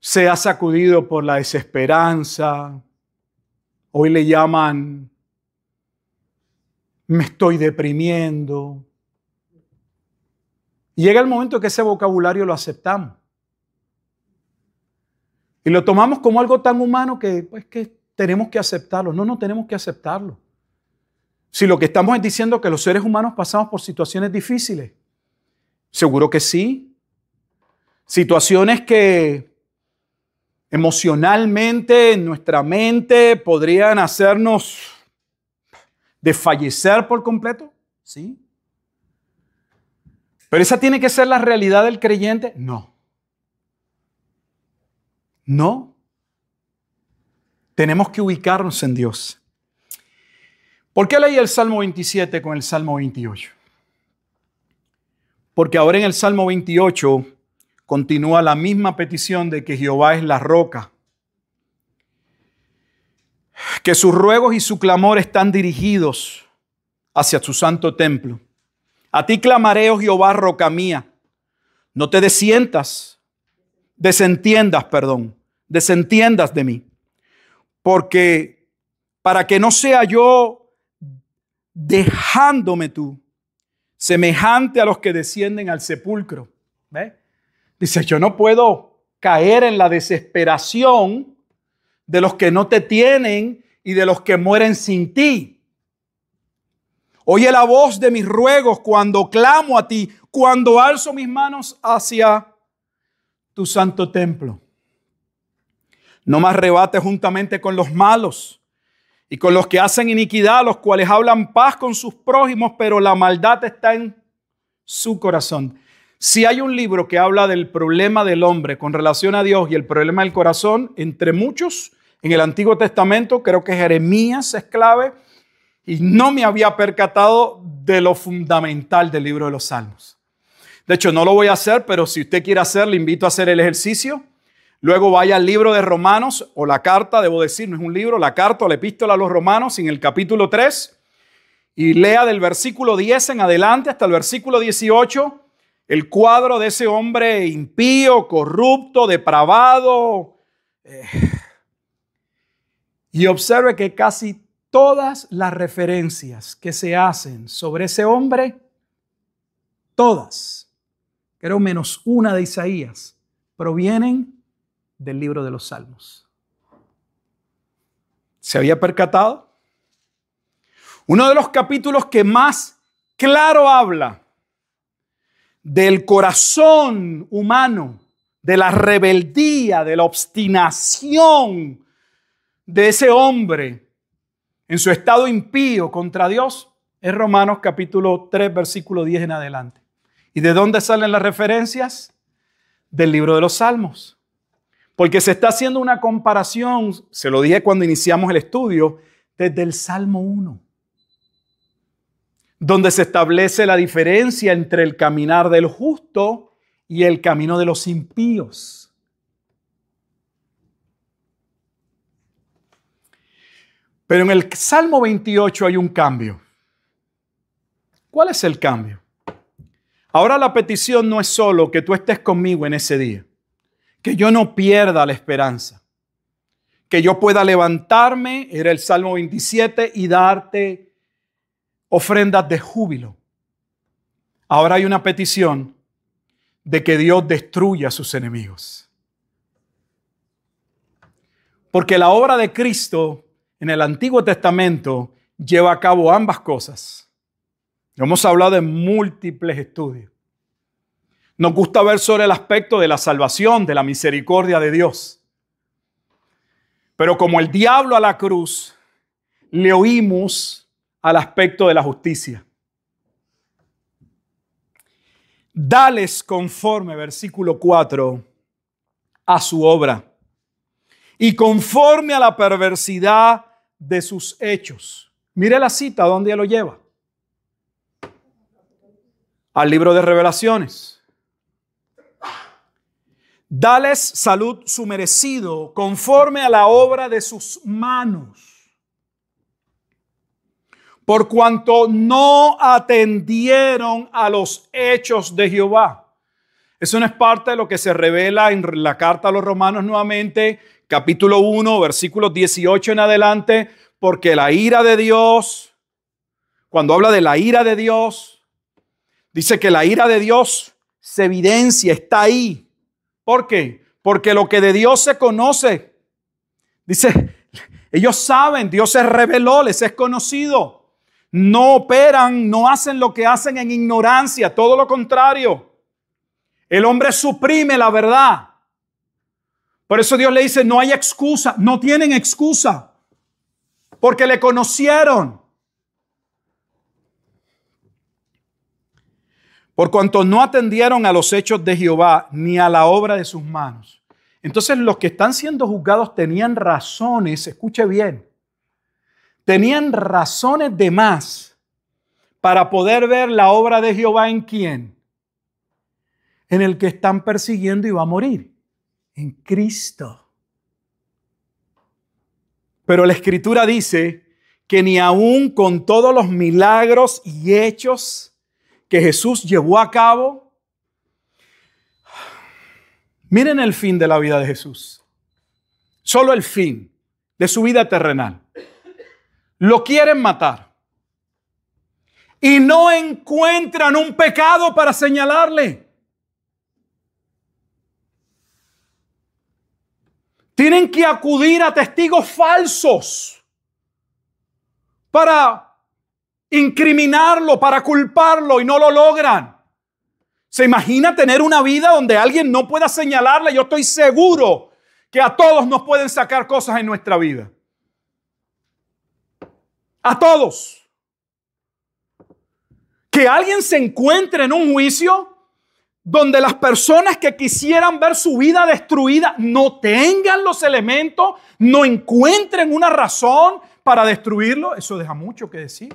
se ha sacudido por la desesperanza, hoy le llaman, me estoy deprimiendo. Llega el momento que ese vocabulario lo aceptamos. Y lo tomamos como algo tan humano que, pues, que tenemos que aceptarlo. No, no tenemos que aceptarlo. Si lo que estamos es diciendo que los seres humanos pasamos por situaciones difíciles, seguro que sí. Situaciones que emocionalmente, en nuestra mente, podrían hacernos desfallecer por completo, ¿sí? Pero esa tiene que ser la realidad del creyente, no. No. Tenemos que ubicarnos en Dios. ¿Por qué leí el Salmo 27 con el Salmo 28? Porque ahora en el Salmo 28 continúa la misma petición de que Jehová es la roca, que sus ruegos y su clamor están dirigidos hacia su santo templo. A ti clamaré, oh Jehová, roca mía. No te desientas, desentiendas, perdón, desentiendas de mí. Porque para que no sea yo dejándome tú, semejante a los que descienden al sepulcro. ¿Ve? Dice, yo no puedo caer en la desesperación de los que no te tienen y de los que mueren sin ti. Oye la voz de mis ruegos cuando clamo a ti, cuando alzo mis manos hacia tu santo templo. No más rebates juntamente con los malos y con los que hacen iniquidad, los cuales hablan paz con sus prójimos, pero la maldad está en su corazón. Si hay un libro que habla del problema del hombre con relación a Dios y el problema del corazón, entre muchos, en el Antiguo Testamento, creo que Jeremías es clave, y no me había percatado de lo fundamental del libro de los Salmos. De hecho, no lo voy a hacer, pero si usted quiere hacer, le invito a hacer el ejercicio. Luego vaya al libro de Romanos, o la carta, debo decir, no es un libro, la carta o la epístola a los Romanos, en el capítulo 3, y lea del versículo 10 en adelante hasta el versículo 18 el cuadro de ese hombre impío, corrupto, depravado. Eh, y observe que casi todas las referencias que se hacen sobre ese hombre, todas, creo menos una de Isaías, provienen del libro de los Salmos. ¿Se había percatado? Uno de los capítulos que más claro habla del corazón humano, de la rebeldía, de la obstinación de ese hombre en su estado impío contra Dios es Romanos capítulo 3, versículo 10 en adelante. ¿Y de dónde salen las referencias? Del libro de los Salmos. Porque se está haciendo una comparación, se lo dije cuando iniciamos el estudio, desde el Salmo 1 donde se establece la diferencia entre el caminar del justo y el camino de los impíos. Pero en el Salmo 28 hay un cambio. ¿Cuál es el cambio? Ahora la petición no es solo que tú estés conmigo en ese día, que yo no pierda la esperanza, que yo pueda levantarme, era el Salmo 27, y darte ofrendas de júbilo. Ahora hay una petición de que Dios destruya a sus enemigos. Porque la obra de Cristo en el Antiguo Testamento lleva a cabo ambas cosas. hemos hablado en múltiples estudios. Nos gusta ver sobre el aspecto de la salvación, de la misericordia de Dios. Pero como el diablo a la cruz, le oímos al aspecto de la justicia. Dales conforme, versículo 4, a su obra y conforme a la perversidad de sus hechos. Mire la cita donde lo lleva. Al libro de revelaciones. Dales salud su merecido conforme a la obra de sus manos por cuanto no atendieron a los hechos de Jehová. Eso no es parte de lo que se revela en la carta a los romanos nuevamente, capítulo 1, versículos 18 en adelante, porque la ira de Dios, cuando habla de la ira de Dios, dice que la ira de Dios se evidencia, está ahí. ¿Por qué? Porque lo que de Dios se conoce, dice, ellos saben, Dios se reveló, les es conocido no operan, no hacen lo que hacen en ignorancia, todo lo contrario. El hombre suprime la verdad. Por eso Dios le dice, no hay excusa, no tienen excusa, porque le conocieron. Por cuanto no atendieron a los hechos de Jehová ni a la obra de sus manos. Entonces los que están siendo juzgados tenían razones, escuche bien, tenían razones de más para poder ver la obra de Jehová en quién? En el que están persiguiendo y va a morir, en Cristo. Pero la escritura dice que ni aún con todos los milagros y hechos que Jesús llevó a cabo, miren el fin de la vida de Jesús, solo el fin de su vida terrenal lo quieren matar y no encuentran un pecado para señalarle. Tienen que acudir a testigos falsos para incriminarlo, para culparlo y no lo logran. ¿Se imagina tener una vida donde alguien no pueda señalarle? Yo estoy seguro que a todos nos pueden sacar cosas en nuestra vida a todos. Que alguien se encuentre en un juicio donde las personas que quisieran ver su vida destruida no tengan los elementos, no encuentren una razón para destruirlo, eso deja mucho que decir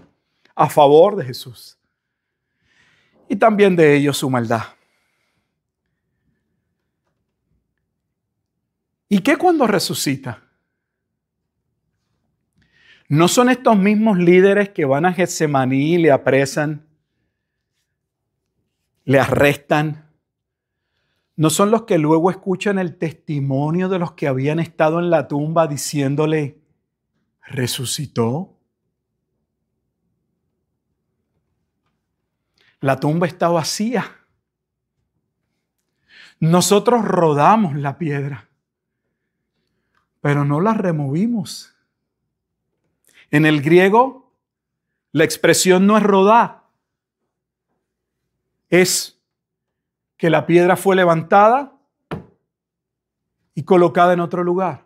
a favor de Jesús. Y también de ellos su maldad. ¿Y qué cuando resucita? ¿No son estos mismos líderes que van a Getsemaní y le apresan, le arrestan? ¿No son los que luego escuchan el testimonio de los que habían estado en la tumba diciéndole, resucitó? La tumba está vacía. Nosotros rodamos la piedra, pero no la removimos. En el griego, la expresión no es rodar, es que la piedra fue levantada y colocada en otro lugar.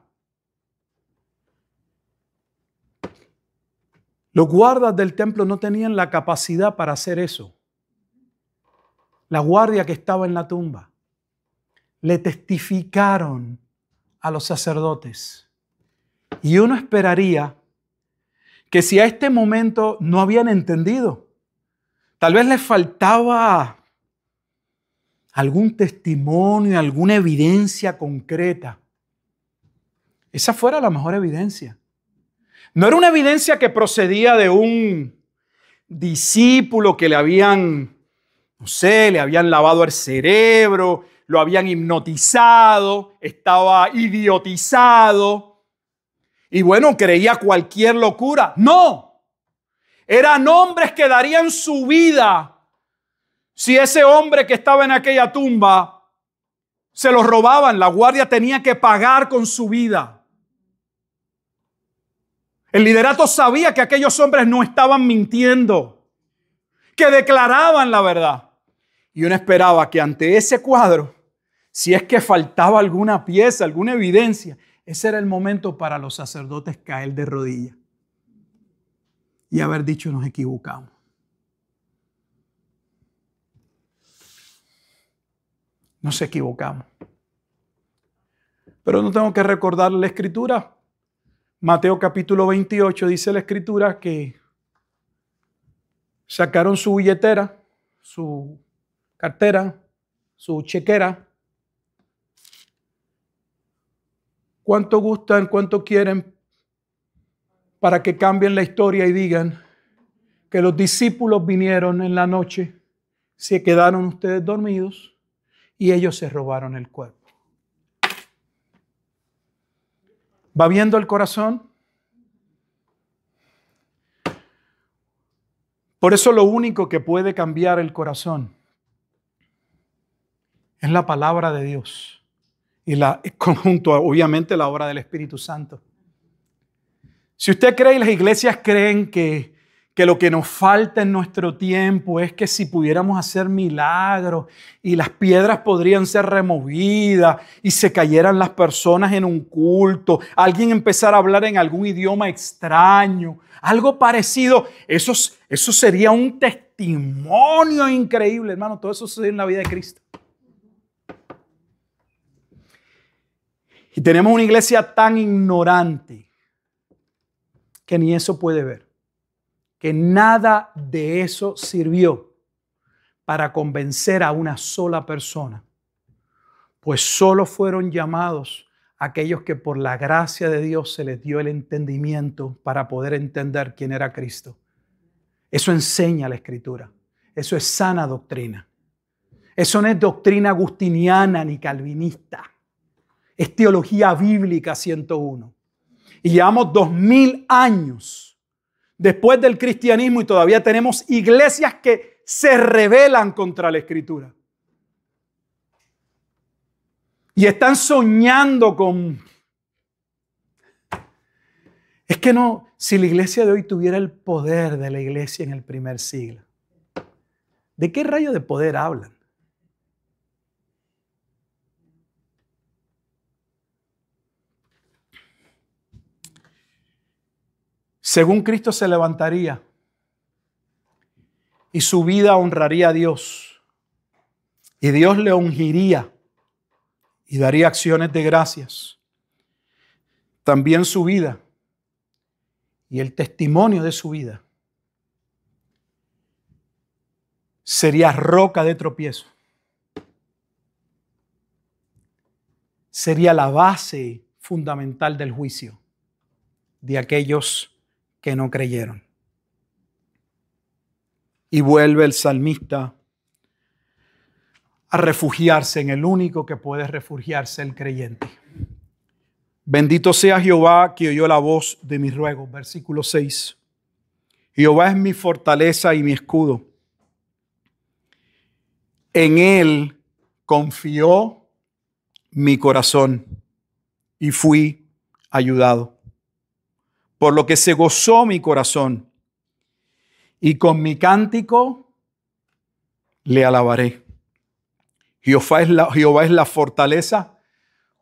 Los guardas del templo no tenían la capacidad para hacer eso. La guardia que estaba en la tumba le testificaron a los sacerdotes. Y uno esperaría que si a este momento no habían entendido, tal vez les faltaba algún testimonio, alguna evidencia concreta. Esa fuera la mejor evidencia. No era una evidencia que procedía de un discípulo que le habían, no sé, le habían lavado el cerebro, lo habían hipnotizado, estaba idiotizado y bueno, creía cualquier locura. No, eran hombres que darían su vida si ese hombre que estaba en aquella tumba se lo robaban. La guardia tenía que pagar con su vida. El liderato sabía que aquellos hombres no estaban mintiendo, que declaraban la verdad. Y uno esperaba que ante ese cuadro, si es que faltaba alguna pieza, alguna evidencia, ese era el momento para los sacerdotes caer de rodillas y haber dicho nos equivocamos. Nos equivocamos. Pero no tengo que recordar la escritura. Mateo capítulo 28 dice la escritura que sacaron su billetera, su cartera, su chequera ¿Cuánto gustan, cuánto quieren para que cambien la historia y digan que los discípulos vinieron en la noche, se quedaron ustedes dormidos y ellos se robaron el cuerpo? ¿Va viendo el corazón? Por eso lo único que puede cambiar el corazón es la palabra de Dios y la, *laughs* conjunto, obviamente la obra del Espíritu Santo. Si usted cree y las iglesias creen que, lo que nos falta en nuestro tiempo es que si pudiéramos hacer milagros y las piedras podrían ser removidas y se cayeran las personas en un culto, alguien empezar a hablar en algún idioma extraño, algo parecido, eso, eso sería un testimonio increíble, hermano, todo eso sucede en la vida de Cristo. Y tenemos una iglesia tan ignorante que ni eso puede ver, que nada de eso sirvió para convencer a una sola persona, pues solo fueron llamados aquellos que por la gracia de Dios se les dio el entendimiento para poder entender quién era Cristo. Eso enseña la escritura, eso es sana doctrina. Eso no es doctrina agustiniana ni calvinista es Teología Bíblica 101. Y llevamos dos mil años después del cristianismo y todavía tenemos iglesias que se rebelan contra la escritura. Y están soñando con... Es que no, si la iglesia de hoy tuviera el poder de la iglesia en el primer siglo, ¿de qué rayo de poder hablan? según Cristo se levantaría y su vida honraría a Dios. Y Dios le ungiría y daría acciones de gracias. También su vida y el testimonio de su vida sería roca de tropiezo. Sería la base fundamental del juicio de aquellos que no creyeron. Y vuelve el salmista a refugiarse en el único que puede refugiarse, el creyente. Bendito sea Jehová que oyó la voz de mi ruego Versículo 6. Jehová es mi fortaleza y mi escudo. En él confió mi corazón y fui ayudado por lo que se gozó mi corazón. Y con mi cántico le alabaré. Jehová es, la, es la fortaleza.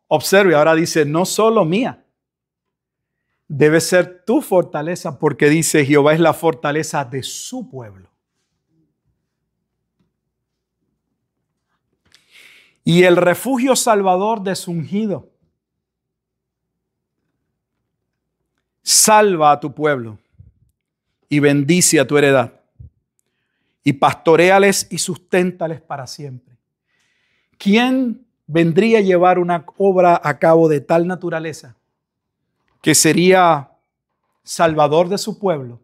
Observe, ahora dice, no solo mía, debe ser tu fortaleza, porque dice, Jehová es la fortaleza de su pueblo. Y el refugio salvador de su ungido. salva a tu pueblo y bendice a tu heredad y pastoreales y susténtales para siempre. ¿Quién vendría a llevar una obra a cabo de tal naturaleza que sería salvador de su pueblo?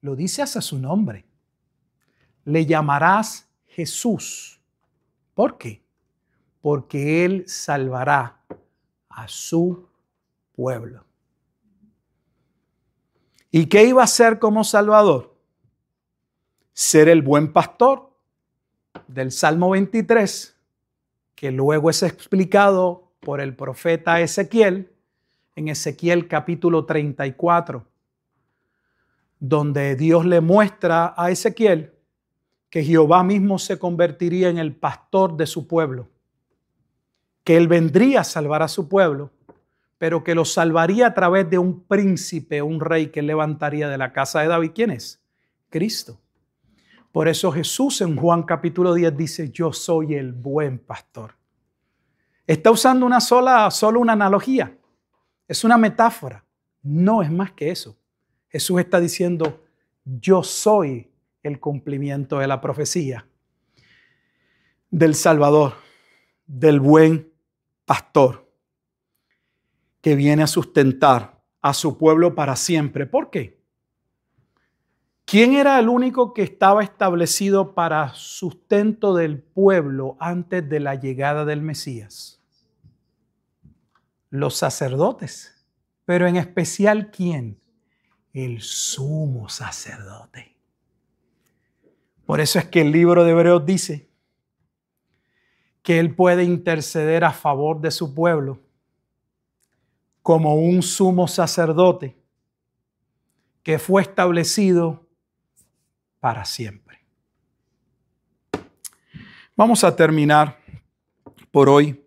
Lo dice hasta su nombre. Le llamarás Jesús. ¿Por qué? Porque Él salvará a su pueblo. ¿Y qué iba a ser como Salvador? Ser el buen pastor del Salmo 23, que luego es explicado por el profeta Ezequiel en Ezequiel capítulo 34, donde Dios le muestra a Ezequiel que Jehová mismo se convertiría en el pastor de su pueblo, que él vendría a salvar a su pueblo pero que lo salvaría a través de un príncipe, un rey que levantaría de la casa de David. ¿Quién es? Cristo. Por eso Jesús en Juan capítulo 10 dice, yo soy el buen pastor. Está usando una sola, solo una analogía. Es una metáfora. No es más que eso. Jesús está diciendo, yo soy el cumplimiento de la profecía del Salvador, del buen pastor que viene a sustentar a su pueblo para siempre. ¿Por qué? ¿Quién era el único que estaba establecido para sustento del pueblo antes de la llegada del Mesías? Los sacerdotes, pero en especial quién? El sumo sacerdote. Por eso es que el libro de Hebreos dice que Él puede interceder a favor de su pueblo como un sumo sacerdote que fue establecido para siempre. Vamos a terminar por hoy.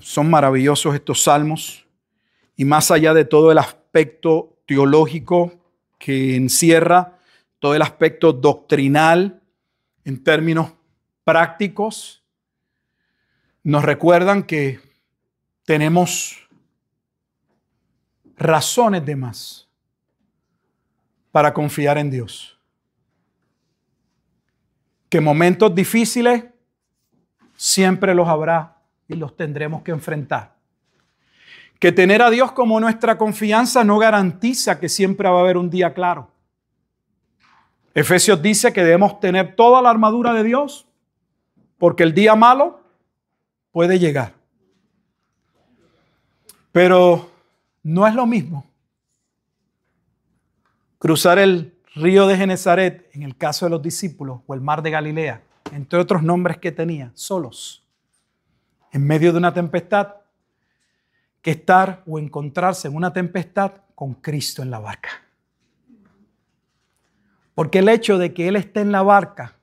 Son maravillosos estos salmos y más allá de todo el aspecto teológico que encierra, todo el aspecto doctrinal en términos prácticos, nos recuerdan que tenemos razones de más para confiar en Dios. Que momentos difíciles siempre los habrá y los tendremos que enfrentar. Que tener a Dios como nuestra confianza no garantiza que siempre va a haber un día claro. Efesios dice que debemos tener toda la armadura de Dios porque el día malo puede llegar. Pero no es lo mismo cruzar el río de Genezaret, en el caso de los discípulos, o el mar de Galilea, entre otros nombres que tenía, solos, en medio de una tempestad, que estar o encontrarse en una tempestad con Cristo en la barca. Porque el hecho de que Él esté en la barca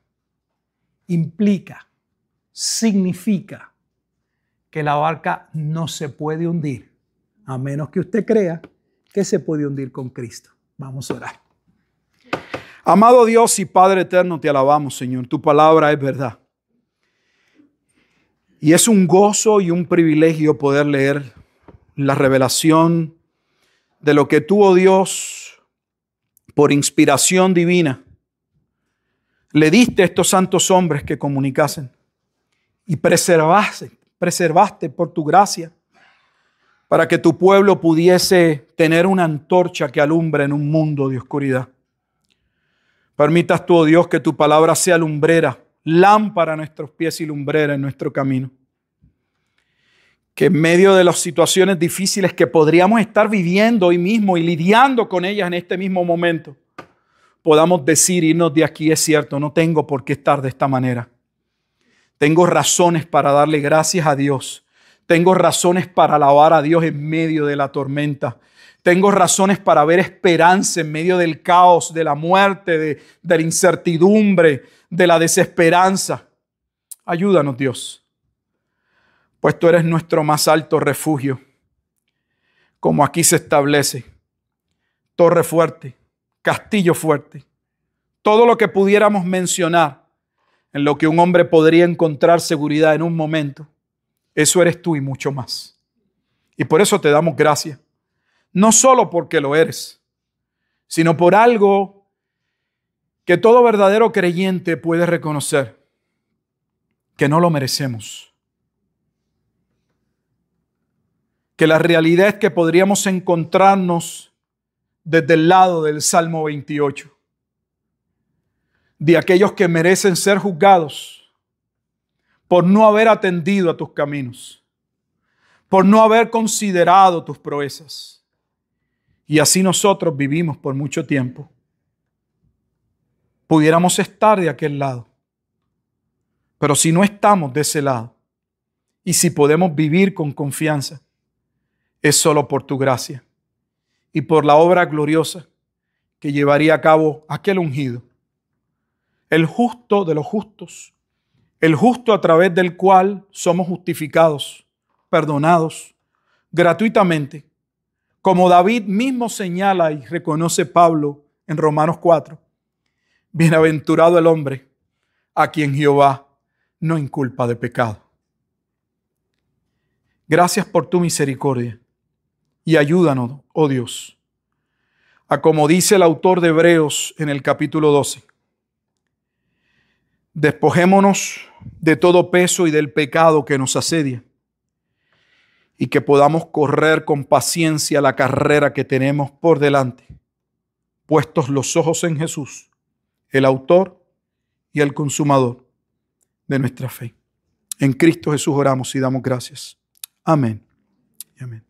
implica, significa que la barca no se puede hundir a menos que usted crea que se puede hundir con Cristo. Vamos a orar. Amado Dios y Padre eterno, te alabamos, Señor. Tu palabra es verdad. Y es un gozo y un privilegio poder leer la revelación de lo que tú, oh Dios, por inspiración divina, le diste a estos santos hombres que comunicasen y preservaste, preservaste por tu gracia para que tu pueblo pudiese tener una antorcha que alumbre en un mundo de oscuridad. Permitas tú, oh Dios, que tu palabra sea lumbrera, lámpara a nuestros pies y lumbrera en nuestro camino. Que en medio de las situaciones difíciles que podríamos estar viviendo hoy mismo y lidiando con ellas en este mismo momento, podamos decir, irnos de aquí, es cierto, no tengo por qué estar de esta manera. Tengo razones para darle gracias a Dios tengo razones para alabar a Dios en medio de la tormenta. Tengo razones para ver esperanza en medio del caos, de la muerte, de, la incertidumbre, de la desesperanza. Ayúdanos, Dios, pues tú eres nuestro más alto refugio, como aquí se establece. Torre fuerte, castillo fuerte, todo lo que pudiéramos mencionar en lo que un hombre podría encontrar seguridad en un momento eso eres tú y mucho más. Y por eso te damos gracias. No solo porque lo eres, sino por algo que todo verdadero creyente puede reconocer, que no lo merecemos. Que la realidad es que podríamos encontrarnos desde el lado del Salmo 28, de aquellos que merecen ser juzgados por no haber atendido a tus caminos, por no haber considerado tus proezas. Y así nosotros vivimos por mucho tiempo. Pudiéramos estar de aquel lado, pero si no estamos de ese lado y si podemos vivir con confianza, es solo por tu gracia y por la obra gloriosa que llevaría a cabo aquel ungido, el justo de los justos el justo a través del cual somos justificados, perdonados gratuitamente, como David mismo señala y reconoce Pablo en Romanos 4. Bienaventurado el hombre a quien Jehová no inculpa de pecado. Gracias por tu misericordia y ayúdanos, oh Dios, a como dice el autor de Hebreos en el capítulo 12. Despojémonos de todo peso y del pecado que nos asedia. Y que podamos correr con paciencia la carrera que tenemos por delante, puestos los ojos en Jesús, el autor y el consumador de nuestra fe. En Cristo Jesús oramos y damos gracias. Amén. Amén.